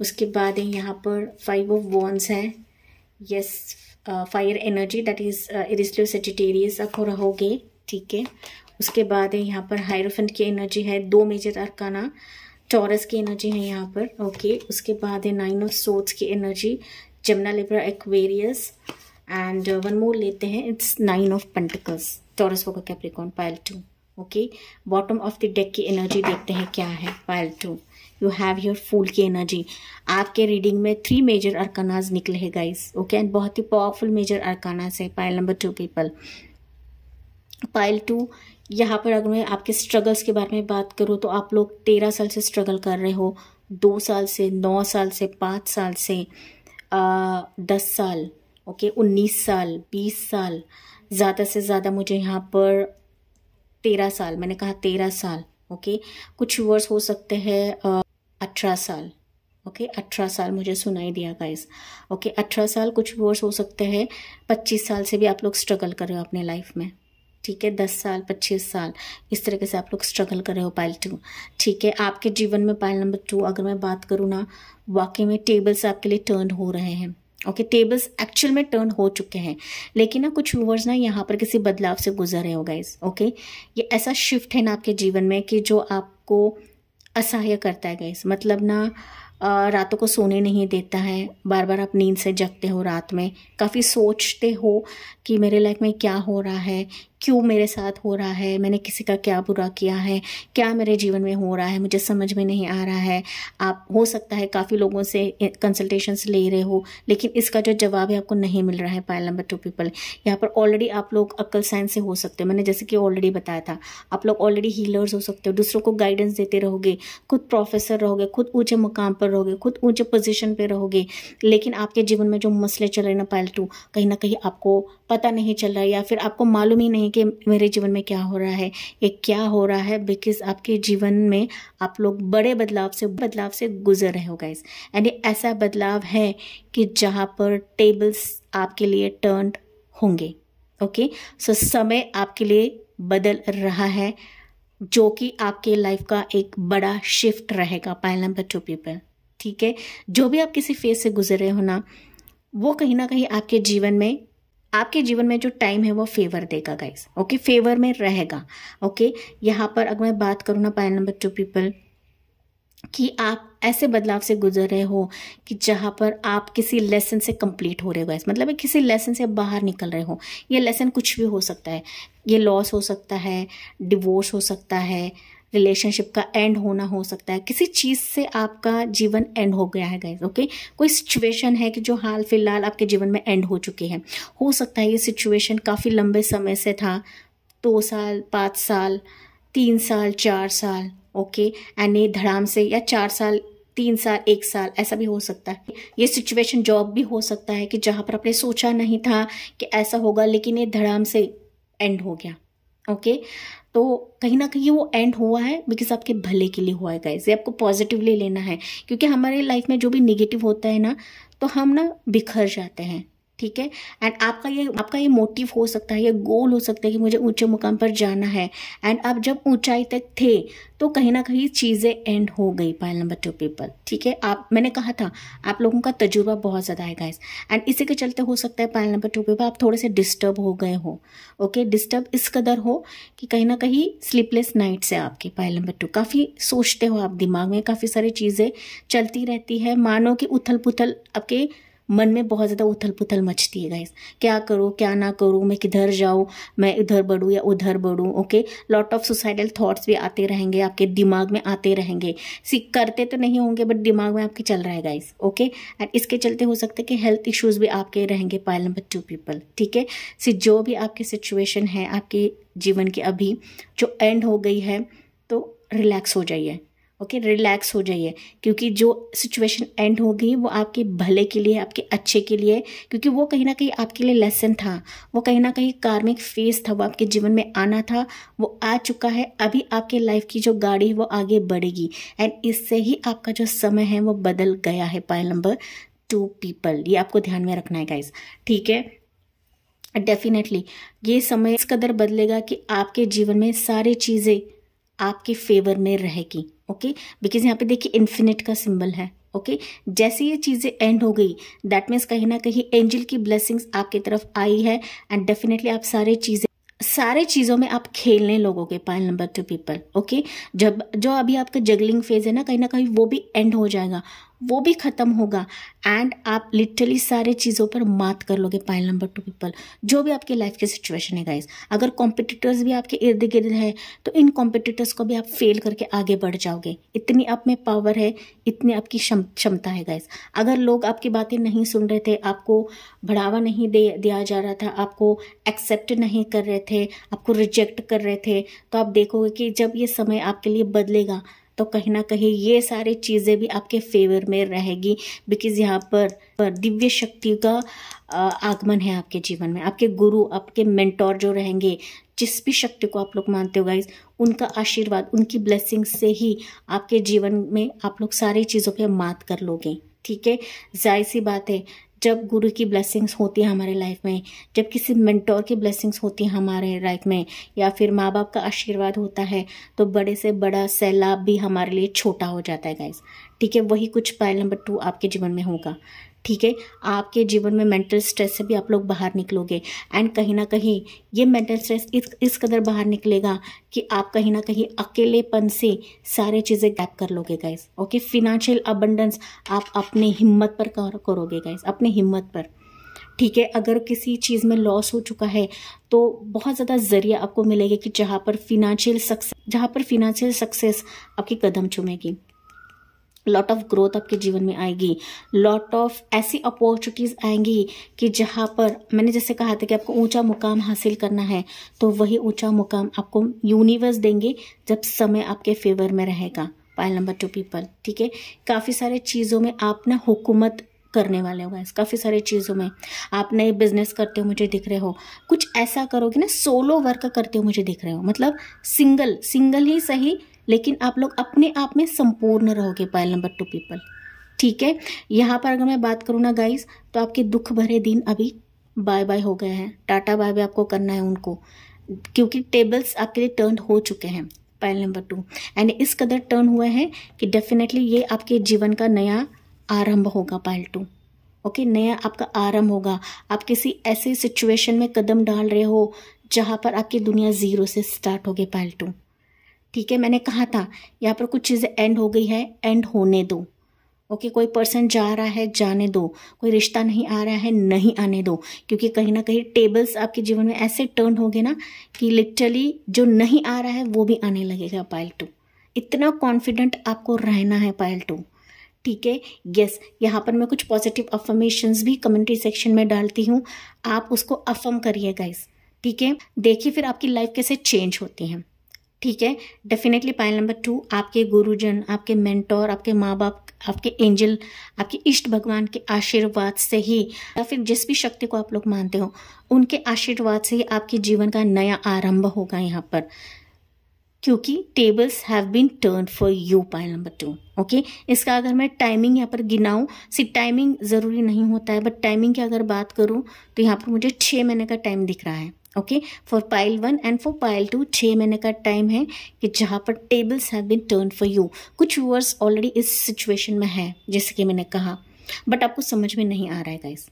उसके बाद यहाँ पर फाइव ऑफ वॉन्स हैं yes fire energy that is Aries Leo Sagittarius आपको रहोगे ठीक है उसके बाद है यहाँ पर हायरोफेंट की एनर्जी है दो मेजर अरकाना टॉरस की एनर्जी है यहाँ पर ओके उसके बाद है नाइन ऑफ सोट्स की energy Gemini Libra Aquarius and one more लेते हैं it's nine of pentacles Taurus होगा Capricorn pile two okay bottom of the deck की एनर्जी देखते हैं क्या है pile two you have your fool की एनर्जी आपके रीडिंग में थ्री मेजर अरकानाज निकले हैं गाइस ओके एंड बहुत ही पावरफुल मेजर अरकानाज है pile number two people pile two यहाँ पर अगर मैं आपके स्ट्रगल्स के बारे में बात करूँ तो आप लोग तेरह साल से स्ट्रगल कर रहे हो दो साल से नौ साल से पाँच साल से आ, दस साल ओके उन्नीस साल बीस साल ज़्यादा से ज़्यादा मुझे यहाँ पर तेरह साल मैंने कहा तेरह साल ओके कुछ वर्ष हो सकते हैं अठारह साल ओके अठारह साल मुझे सुनाई दिया गाइस ओके अठारह साल कुछ वर्ष हो सकते हैं पच्चीस साल से भी आप लोग स्ट्रगल कर रहे हो अपने लाइफ में ठीक है दस साल पच्चीस साल इस तरीके से आप लोग स्ट्रगल कर रहे हो पाइल टू ठीक है आपके जीवन में पाइल नंबर टू अगर मैं बात करूँ ना वाकई में टेबल्स आपके लिए टर्न हो रहे हैं ओके टेबल्स एक्चुअल में टर्न हो चुके हैं लेकिन ना कुछ व्यूवर्स ना यहाँ पर किसी बदलाव से गुजर रहे हो गाइज ओके ये ऐसा शिफ्ट है ना आपके जीवन में कि जो आपको असहाय करता है गाइज मतलब ना रातों को सोने नहीं देता है बार बार आप नींद से जगते हो रात में काफ़ी सोचते हो कि मेरे लाइफ में क्या हो रहा है क्यों मेरे साथ हो रहा है मैंने किसी का क्या बुरा किया है क्या मेरे जीवन में हो रहा है मुझे समझ में नहीं आ रहा है आप हो सकता है काफ़ी लोगों से कंसल्टेशंस ले रहे हो लेकिन इसका जो जवाब है आपको नहीं मिल रहा है पायल नंबर टू पीपल यहाँ पर ऑलरेडी आप लोग अक्ल साइंस से हो सकते हो मैंने जैसे कि ऑलरेडी बताया था आप लोग ऑलरेडी हीलर्स हो सकते हो दूसरों को गाइडेंस देते रहोगे खुद प्रोफेसर रहोगे खुद ऊँचे मुकाम पर रहोगे खुद ऊँचे पोजिशन पर रहोगे लेकिन आपके जीवन में जो मसले चल रहे ना पायल टू कहीं ना कहीं आपको पता नहीं चल रहा या फिर आपको मालूम ही नहीं कि मेरे जीवन में क्या हो रहा है ये क्या हो रहा है बिकॉज आपके जीवन में आप लोग बड़े बदलाव से बदलाव से गुजर रहे हो गाइज एंड ऐसा बदलाव है कि जहाँ पर टेबल्स आपके लिए टर्न होंगे ओके सो समय आपके लिए बदल रहा है जो कि आपके लाइफ का एक बड़ा शिफ्ट रहेगा पाइल नंबर टू पीपल ठीक है जो भी आप किसी फेज से गुजर रहे हो ना वो कहीं ना कहीं आपके जीवन में आपके जीवन में जो टाइम है वो फेवर देगा गाइस ओके फेवर में रहेगा ओके यहाँ पर अगर मैं बात करूँ ना पॉइंट नंबर टू पीपल कि आप ऐसे बदलाव से गुजर रहे हो कि जहाँ पर आप किसी लेसन से कंप्लीट हो रहे हो गाइस मतलब किसी लेसन से बाहर निकल रहे हो ये लेसन कुछ भी हो सकता है ये लॉस हो सकता है डिवोर्स हो सकता है रिलेशनशिप का एंड होना हो सकता है किसी चीज़ से आपका जीवन एंड हो गया है गाइज ओके कोई सिचुएशन है कि जो हाल फिलहाल आपके जीवन में एंड हो चुके हैं हो सकता है ये सिचुएशन काफ़ी लंबे समय से था दो साल पाँच साल तीन साल चार साल ओके एंड ये धड़ाम से या चार साल तीन साल एक साल ऐसा भी हो सकता है ये सिचुएशन जॉब भी हो सकता है कि जहाँ पर आपने सोचा नहीं था कि ऐसा होगा लेकिन ये धड़ाम से एंड हो गया ओके तो कहीं ना कहीं वो एंड हुआ है बिकॉज आपके भले के लिए हुआ है गाइज ये आपको पॉजिटिवली लेना है क्योंकि हमारे लाइफ में जो भी निगेटिव होता है ना तो हम ना बिखर जाते हैं ठीक है एंड आपका ये आपका ये मोटिव हो सकता है ये गोल हो सकता है कि मुझे ऊंचे मुकाम पर जाना है एंड आप जब ऊंचाई तक थे तो कहीं ना कहीं चीज़ें एंड हो गई पायल नंबर टू पीपल ठीक है आप मैंने कहा था आप लोगों का तजुर्बा बहुत ज़्यादा है गाइस एंड इसी के चलते हो सकता है पायल नंबर टू पीपल आप थोड़े से डिस्टर्ब हो गए हो ओके डिस्टर्ब इस कदर हो कि कहीं ना कहीं स्लीपलेस नाइट्स है आपके पायल नंबर टू काफ़ी सोचते हो आप दिमाग में काफ़ी सारी चीज़ें चलती रहती है मानो कि उथल पुथल आपके मन में बहुत ज़्यादा उथल पुथल मचती है गाइस क्या करूँ क्या ना करूँ मैं किधर जाऊँ मैं इधर बढ़ूँ या उधर बढ़ूँ okay lot of suicidal thoughts भी आते रहेंगे आपके दिमाग में आते रहेंगे सीख करते तो नहीं होंगे बट दिमाग में आपके चल रहा है गाइस ओके एंड इसके चलते हो सकते कि हेल्थ इश्यूज़ भी आपके रहेंगे पायल नंबर टू पीपल ठीक है सी जो भी आपकी सिचुएशन है आपके जीवन की अभी जो एंड हो गई है तो रिलैक्स हो जाइए ओके okay, रिलैक्स हो जाइए क्योंकि जो सिचुएशन एंड हो गई वो आपके भले के लिए आपके अच्छे के लिए क्योंकि वो कहीं ना कहीं आपके लिए लेसन था वो कहीं ना कहीं कार्मिक फेज था वो आपके जीवन में आना था वो आ चुका है अभी आपके लाइफ की जो गाड़ी है वो आगे बढ़ेगी एंड इससे ही आपका जो समय है वो बदल गया है पायल नंबर टू पीपल ये आपको ध्यान में रखना है गाइज ठीक है डेफिनेटली ये समय इस कदर बदलेगा कि आपके जीवन में सारी चीज़ें आपके फेवर में रहेगी ओके बिकॉज यहाँ पे देखिए इन्फिनिट का सिंबल है ओके okay? जैसे ये चीज़ें एंड हो गई दैट मीन्स कहीं ना कहीं एंजल की ब्लेसिंग्स आपकी तरफ आई है एंड डेफिनेटली आप सारे चीज़ें सारे चीज़ों में आप खेलने के pile number two people okay जब जो अभी आपका जगलिंग फेज है ना कहीं ना कहीं वो भी एंड हो जाएगा वो भी ख़त्म होगा एंड आप लिटरली सारे चीज़ों पर मात कर लोगे पाइल नंबर टू पीपल जो भी आपकी लाइफ की सिचुएशन है गाइज अगर कॉम्पिटिटर्स भी आपके इर्द गिर्द है तो इन कॉम्पिटिटर्स को भी आप फेल करके आगे बढ़ जाओगे इतनी आप में पावर है इतनी आपकी क्षमता है गाइज अगर लोग आपकी बातें नहीं सुन रहे थे आपको बढ़ावा नहीं दे दिया जा रहा था आपको एक्सेप्ट नहीं कर रहे थे आपको रिजेक्ट कर रहे थे तो आप देखोगे कि जब ये समय आपके लिए बदलेगा तो कहीं ना कहीं ये सारी चीज़ें भी आपके फेवर में रहेगी बिकॉज यहाँ पर, पर दिव्य शक्ति का आगमन है आपके जीवन में आपके गुरु आपके मेंटोर जो रहेंगे जिस भी शक्ति को आप लोग मानते हो गाइज उनका आशीर्वाद उनकी ब्लेसिंग से ही आपके जीवन में आप लोग सारी चीज़ों पर मात कर लोगे ठीक है जाहिर सी बात है जब गुरु की ब्लेसिंग्स होती है हमारे लाइफ में जब किसी मेंटोर की ब्लेसिंग्स होती है हमारे लाइफ में या फिर माँ बाप का आशीर्वाद होता है तो बड़े से बड़ा सैलाब भी हमारे लिए छोटा हो जाता है गाइज ठीक है वही कुछ पायल नंबर टू आपके जीवन में होगा ठीक है आपके जीवन में मेंटल स्ट्रेस से भी आप लोग बाहर निकलोगे एंड कहीं ना कहीं ये मेंटल स्ट्रेस इस इस कदर बाहर निकलेगा कि आप कहीं ना कहीं अकेलेपन से सारे चीज़ें गैप कर लोगे गाइस ओके फिनेंशियल अबंडेंस आप अपने हिम्मत पर करोगे गाइस अपने हिम्मत पर ठीक है अगर किसी चीज़ में लॉस हो चुका है तो बहुत ज़्यादा जरिया आपको मिलेगा कि जहाँ पर फिनेंशियल सक्सेस जहाँ पर फिनेंशियल सक्सेस आपकी कदम चुमेगी लॉट ऑफ ग्रोथ आपके जीवन में आएगी लॉट ऑफ ऐसी अपॉर्चुनिटीज़ आएंगी कि जहाँ पर मैंने जैसे कहा था कि आपको ऊंचा मुकाम हासिल करना है तो वही ऊंचा मुकाम आपको यूनिवर्स देंगे जब समय आपके फेवर में रहेगा पायल नंबर टू पीपल ठीक है काफ़ी सारे चीज़ों में आप ना हुकूमत करने वाले हो गाइस काफ़ी सारी चीज़ों में आप नए बिजनेस करते हो मुझे दिख रहे हो कुछ ऐसा करोगे ना सोलो वर्क करते हो मुझे दिख रहे हो मतलब सिंगल सिंगल ही सही लेकिन आप लोग अपने आप में संपूर्ण रहोगे पायल नंबर टू पीपल ठीक है यहाँ पर अगर मैं बात करूँ ना गाइस तो आपके दुख भरे दिन अभी बाय बाय हो गए हैं टाटा बाय बाय आपको करना है उनको क्योंकि टेबल्स आपके लिए टर्न हो चुके हैं पायल नंबर टू एंड इस कदर टर्न हुआ है कि डेफिनेटली ये आपके जीवन का नया आरंभ होगा पायल टू ओके okay, नया आपका आरंभ होगा आप किसी ऐसे सिचुएशन में कदम डाल रहे हो जहाँ पर आपकी दुनिया ज़ीरो से स्टार्ट होगी पायल टू ठीक है मैंने कहा था यहाँ पर कुछ चीज़ें एंड हो गई है एंड होने दो ओके कोई पर्सन जा रहा है जाने दो कोई रिश्ता नहीं आ रहा है नहीं आने दो क्योंकि कहीं ना कहीं टेबल्स आपके जीवन में ऐसे टर्न हो गए ना कि लिटरली जो नहीं आ रहा है वो भी आने लगेगा पायल टू इतना कॉन्फिडेंट आपको रहना है पायल टू ठीक है यस यहाँ पर मैं कुछ पॉजिटिव अफर्मेशंस भी कम्युनिटी सेक्शन में डालती हूँ आप उसको अफर्म करिए गाइस ठीक है देखिए फिर आपकी लाइफ कैसे चेंज होती है ठीक है डेफिनेटली पायल नंबर टू आपके गुरुजन आपके मेंटोर आपके माँ बाप आपके एंजल आपके इष्ट भगवान के आशीर्वाद से ही या फिर जिस भी शक्ति को आप लोग मानते हो उनके आशीर्वाद से ही आपके जीवन का नया आरंभ होगा यहाँ पर क्योंकि tables have been turn for you pile number two okay इसका अगर मैं टाइमिंग यहाँ पर गिनाऊँ सिर्फ टाइमिंग ज़रूरी नहीं होता है बट टाइमिंग की अगर बात करूँ तो यहाँ पर मुझे छः महीने का टाइम दिख रहा है okay for pile one and for pile two छः महीने का टाइम है कि जहाँ पर tables have been turn for you कुछ व्यूअर्स ऑलरेडी इस सिचुएशन में है जैसे कि मैंने कहा बट आपको समझ में नहीं आ रहा है गाइस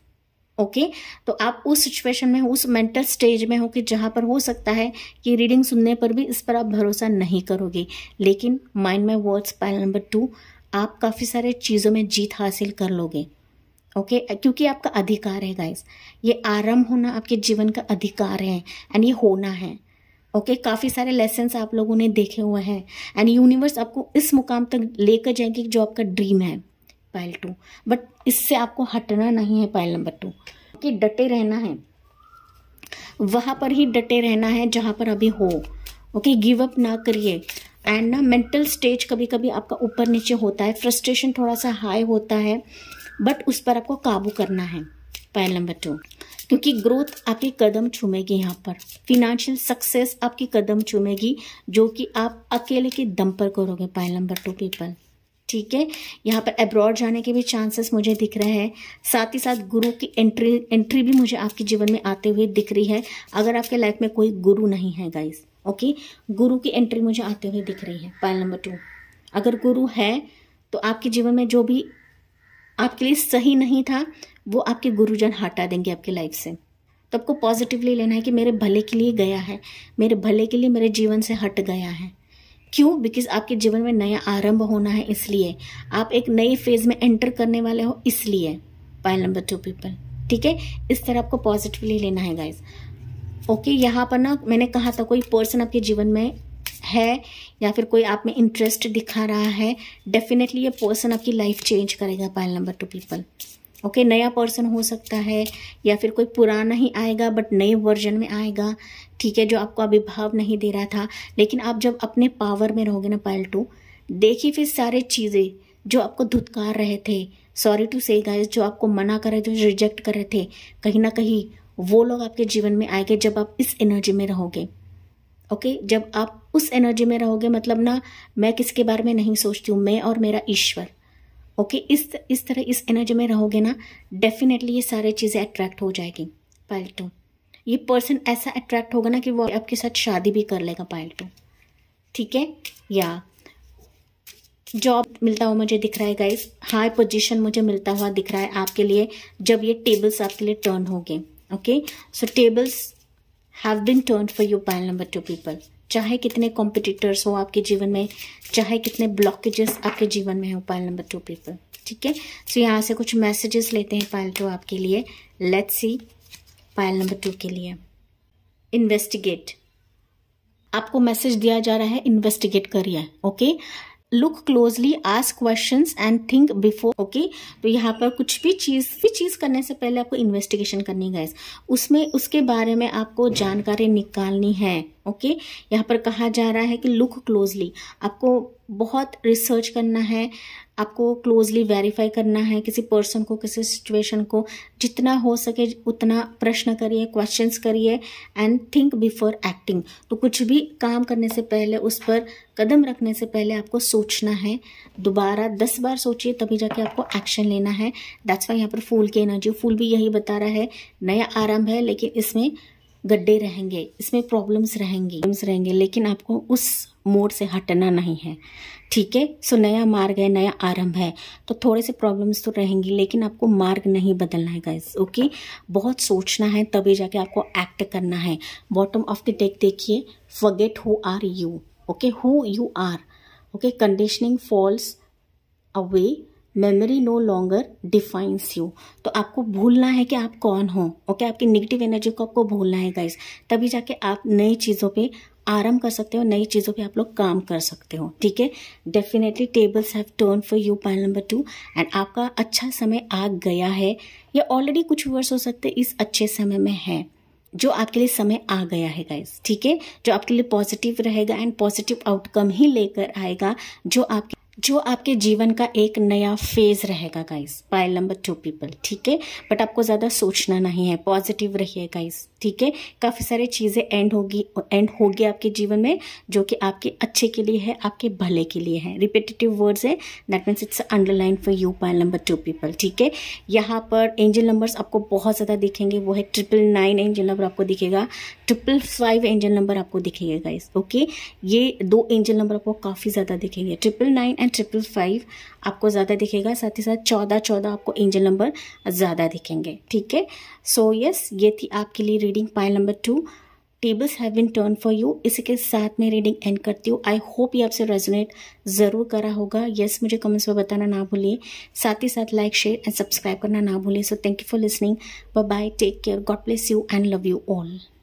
ओके okay? तो आप उस सिचुएशन में हो उस मेंटल स्टेज में हो कि जहाँ पर हो सकता है कि रीडिंग सुनने पर भी इस पर आप भरोसा नहीं करोगे लेकिन माइंड में वर्ड्स पाइल नंबर टू आप काफ़ी सारे चीज़ों में जीत हासिल कर लोगे ओके okay? Uh, क्योंकि आपका अधिकार है गाइस ये आरंभ होना आपके जीवन का अधिकार है एंड ये होना है ओके okay, काफ़ी सारे लेसन्स आप लोगों ने देखे हुए हैं एंड यूनिवर्स आपको इस मुकाम तक लेकर जाएगी जो आपका ड्रीम है पायल टू बट इससे आपको हटना नहीं है पायल नंबर टू कि डटे रहना है वहाँ पर ही डटे रहना है जहाँ पर अभी हो ओके गिव अप ना करिए एंड ना मेंटल स्टेज कभी कभी आपका ऊपर नीचे होता है फ्रस्ट्रेशन थोड़ा सा हाई होता है बट उस पर आपको काबू करना है पॉइंट नंबर टू क्योंकि ग्रोथ आपके कदम छूमेगी यहाँ पर फिनेंशियल सक्सेस आपकी कदम छूमेगी जो कि आप अकेले के दम पर करोगे पॉइंट नंबर टू पीपल ठीक है यहाँ पर अब्रॉड जाने के भी चांसेस मुझे दिख रहे हैं साथ ही साथ गुरु की एंट्री एंट्री भी मुझे आपके जीवन में आते हुए दिख रही है अगर आपके लाइफ में कोई गुरु नहीं है गाइस ओके गुरु की एंट्री मुझे आते हुए दिख रही है पॉइंट नंबर टू अगर गुरु है तो आपके जीवन में जो भी आपके लिए सही नहीं था वो आपके गुरुजन हटा देंगे आपकी लाइफ से तो आपको पॉजिटिवली लेना है कि मेरे भले के लिए गया है मेरे भले के लिए मेरे जीवन से हट गया है क्यों बिकॉज आपके जीवन में नया आरंभ होना है इसलिए आप एक नई फेज में एंटर करने वाले हो इसलिए पाइल नंबर टू पीपल ठीक है इस तरह आपको पॉजिटिवली लेना है गाइज ओके okay, यहाँ पर ना मैंने कहा था कोई पर्सन आपके जीवन में है या फिर कोई आप में इंटरेस्ट दिखा रहा है डेफिनेटली ये पर्सन आपकी लाइफ चेंज करेगा pile number two people okay okay, नया पर्सन हो सकता है या फिर कोई पुराना ही आएगा बट नए वर्जन में आएगा ठीक है जो आपको अभी भाव नहीं दे रहा था लेकिन आप जब अपने पावर में रहोगे ना पायल टू देखिए फिर सारे चीज़ें जो आपको धुतकार रहे थे सॉरी टू से गाइज जो आपको मना कर रहे थे जो रिजेक्ट कर रहे थे कहीं ना कहीं वो लोग आपके जीवन में आएंगे जब आप इस एनर्जी में रहोगे ओके जब आप उस एनर्जी में रहोगे मतलब ना मैं किसके बारे में नहीं सोचती हूँ मैं और मेरा ईश्वर ओके इस इस तरह इस एनर्जी में रहोगे ना डेफिनेटली ये सारी चीज़ें अट्रैक्ट हो जाएगी पायल टू ये पर्सन ऐसा अट्रैक्ट होगा ना कि वो आपके साथ शादी भी कर लेगा पायल टू ठीक है या जॉब मिलता हुआ मुझे दिख रहा है गाइस हाई पोजीशन मुझे मिलता हुआ दिख रहा है आपके लिए जब ये टेबल्स आपके लिए टर्न होंगे okay so tables have been turn for you pile number two people चाहे कितने कॉम्पिटिटर्स हो आपके जीवन में चाहे कितने ब्लॉकेजेस आपके जीवन में हो पाइल नंबर टू पीपल ठीक है सो यहाँ से कुछ मैसेजेस लेते हैं पाइल टू आपके लिए let see pile number two के लिए इन्वेस्टिगेट आपको मैसेज दिया जा रहा है इन्वेस्टिगेट करिए okay look closely ask question and think before okay तो यहाँ पर कुछ भी चीज़ भी चीज़ करने से पहले आपको इन्वेस्टिगेशन करनी है उसमें उसके बारे में आपको जानकारी निकालनी है ओके okay? यहाँ पर कहा जा रहा है कि लुक क्लोजली आपको बहुत रिसर्च करना है आपको क्लोजली वेरीफाई करना है किसी पर्सन को किसी सिचुएशन को जितना हो सके उतना प्रश्न करिए क्वेश्चंस करिए एंड थिंक बिफोर एक्टिंग तो कुछ भी काम करने से पहले उस पर कदम रखने से पहले आपको सोचना है दोबारा दस बार सोचिए तभी जाके आपको एक्शन लेना है दैट्स वाई यहाँ पर फूल की एनर्जी फूल भी यही बता रहा है नया आरंभ है लेकिन इसमें गड्ढे रहेंगे इसमें प्रॉब्लम्स रहेंगी प्रॉब्लम्स रहेंगे लेकिन आपको उस मोड से हटना नहीं है ठीक है सो नया मार्ग है नया आरंभ है तो थोड़े से प्रॉब्लम्स तो रहेंगी लेकिन आपको मार्ग नहीं बदलना है गाइज ओके बहुत सोचना है तभी जाके आपको एक्ट करना है बॉटम ऑफ द डेक देखिए forget who are you okay who you are okay conditioning falls away memory no longer defines you तो आपको भूलना है कि आप कौन हो ओके okay? आपकी निगेटिव एनर्जी को आपको भूलना है गाइज तभी जाके आप नई चीज़ों पे आराम कर सकते हो नई चीज़ों पे आप लोग काम कर सकते हो ठीक है definitely tables have turn for you pile number two and आपका अच्छा समय आ गया है या ऑलरेडी कुछ वर्ष हो सकते इस अच्छे समय में है जो आपके लिए समय आ गया है गाइज ठीक है जो आपके लिए पॉजिटिव रहेगा एंड पॉजिटिव आउटकम ही लेकर आएगा जो आपके जो आपके जीवन का एक नया फेज रहेगा guys pile number two people ठीक है बट आपको ज़्यादा सोचना नहीं है पॉजिटिव रहिए गाइस ठीक है काफ़ी सारी चीज़ें एंड होगी एंड होगी आपके जीवन में जो कि आपके अच्छे के लिए है आपके भले के लिए है रिपीटेटिव वर्ड्स है that means it's underline for you pile number two people ठीक है यहाँ पर एंजल नंबर्स आपको बहुत ज़्यादा दिखेंगे वो है ट्रिपल नाइन एंजल नंबर आपको दिखेगा ट्रिपल फाइव एंजल नंबर आपको दिखेगा गाइस ओके ये दो एंजल नंबर आपको काफ़ी ज़्यादा दिखेंगे triple nine and triple five आपको ज़्यादा दिखेगा साथ ही साथ चौदह चौदह आपको एंजल नंबर ज़्यादा दिखेंगे ठीक है सो यस ये थी आपके लिए reading pile number two tables have been turn for you इसी के साथ मैं रीडिंग एंड करती हूँ आई होप ये आपसे रेजोनेट ज़रूर करा होगा यस yes, मुझे कमेंट्स में बताना ना भूलिए साथ ही साथ लाइक शेयर एंड सब्सक्राइब करना ना भूलिए so thank you for listening bye bye take care God bless you and love you all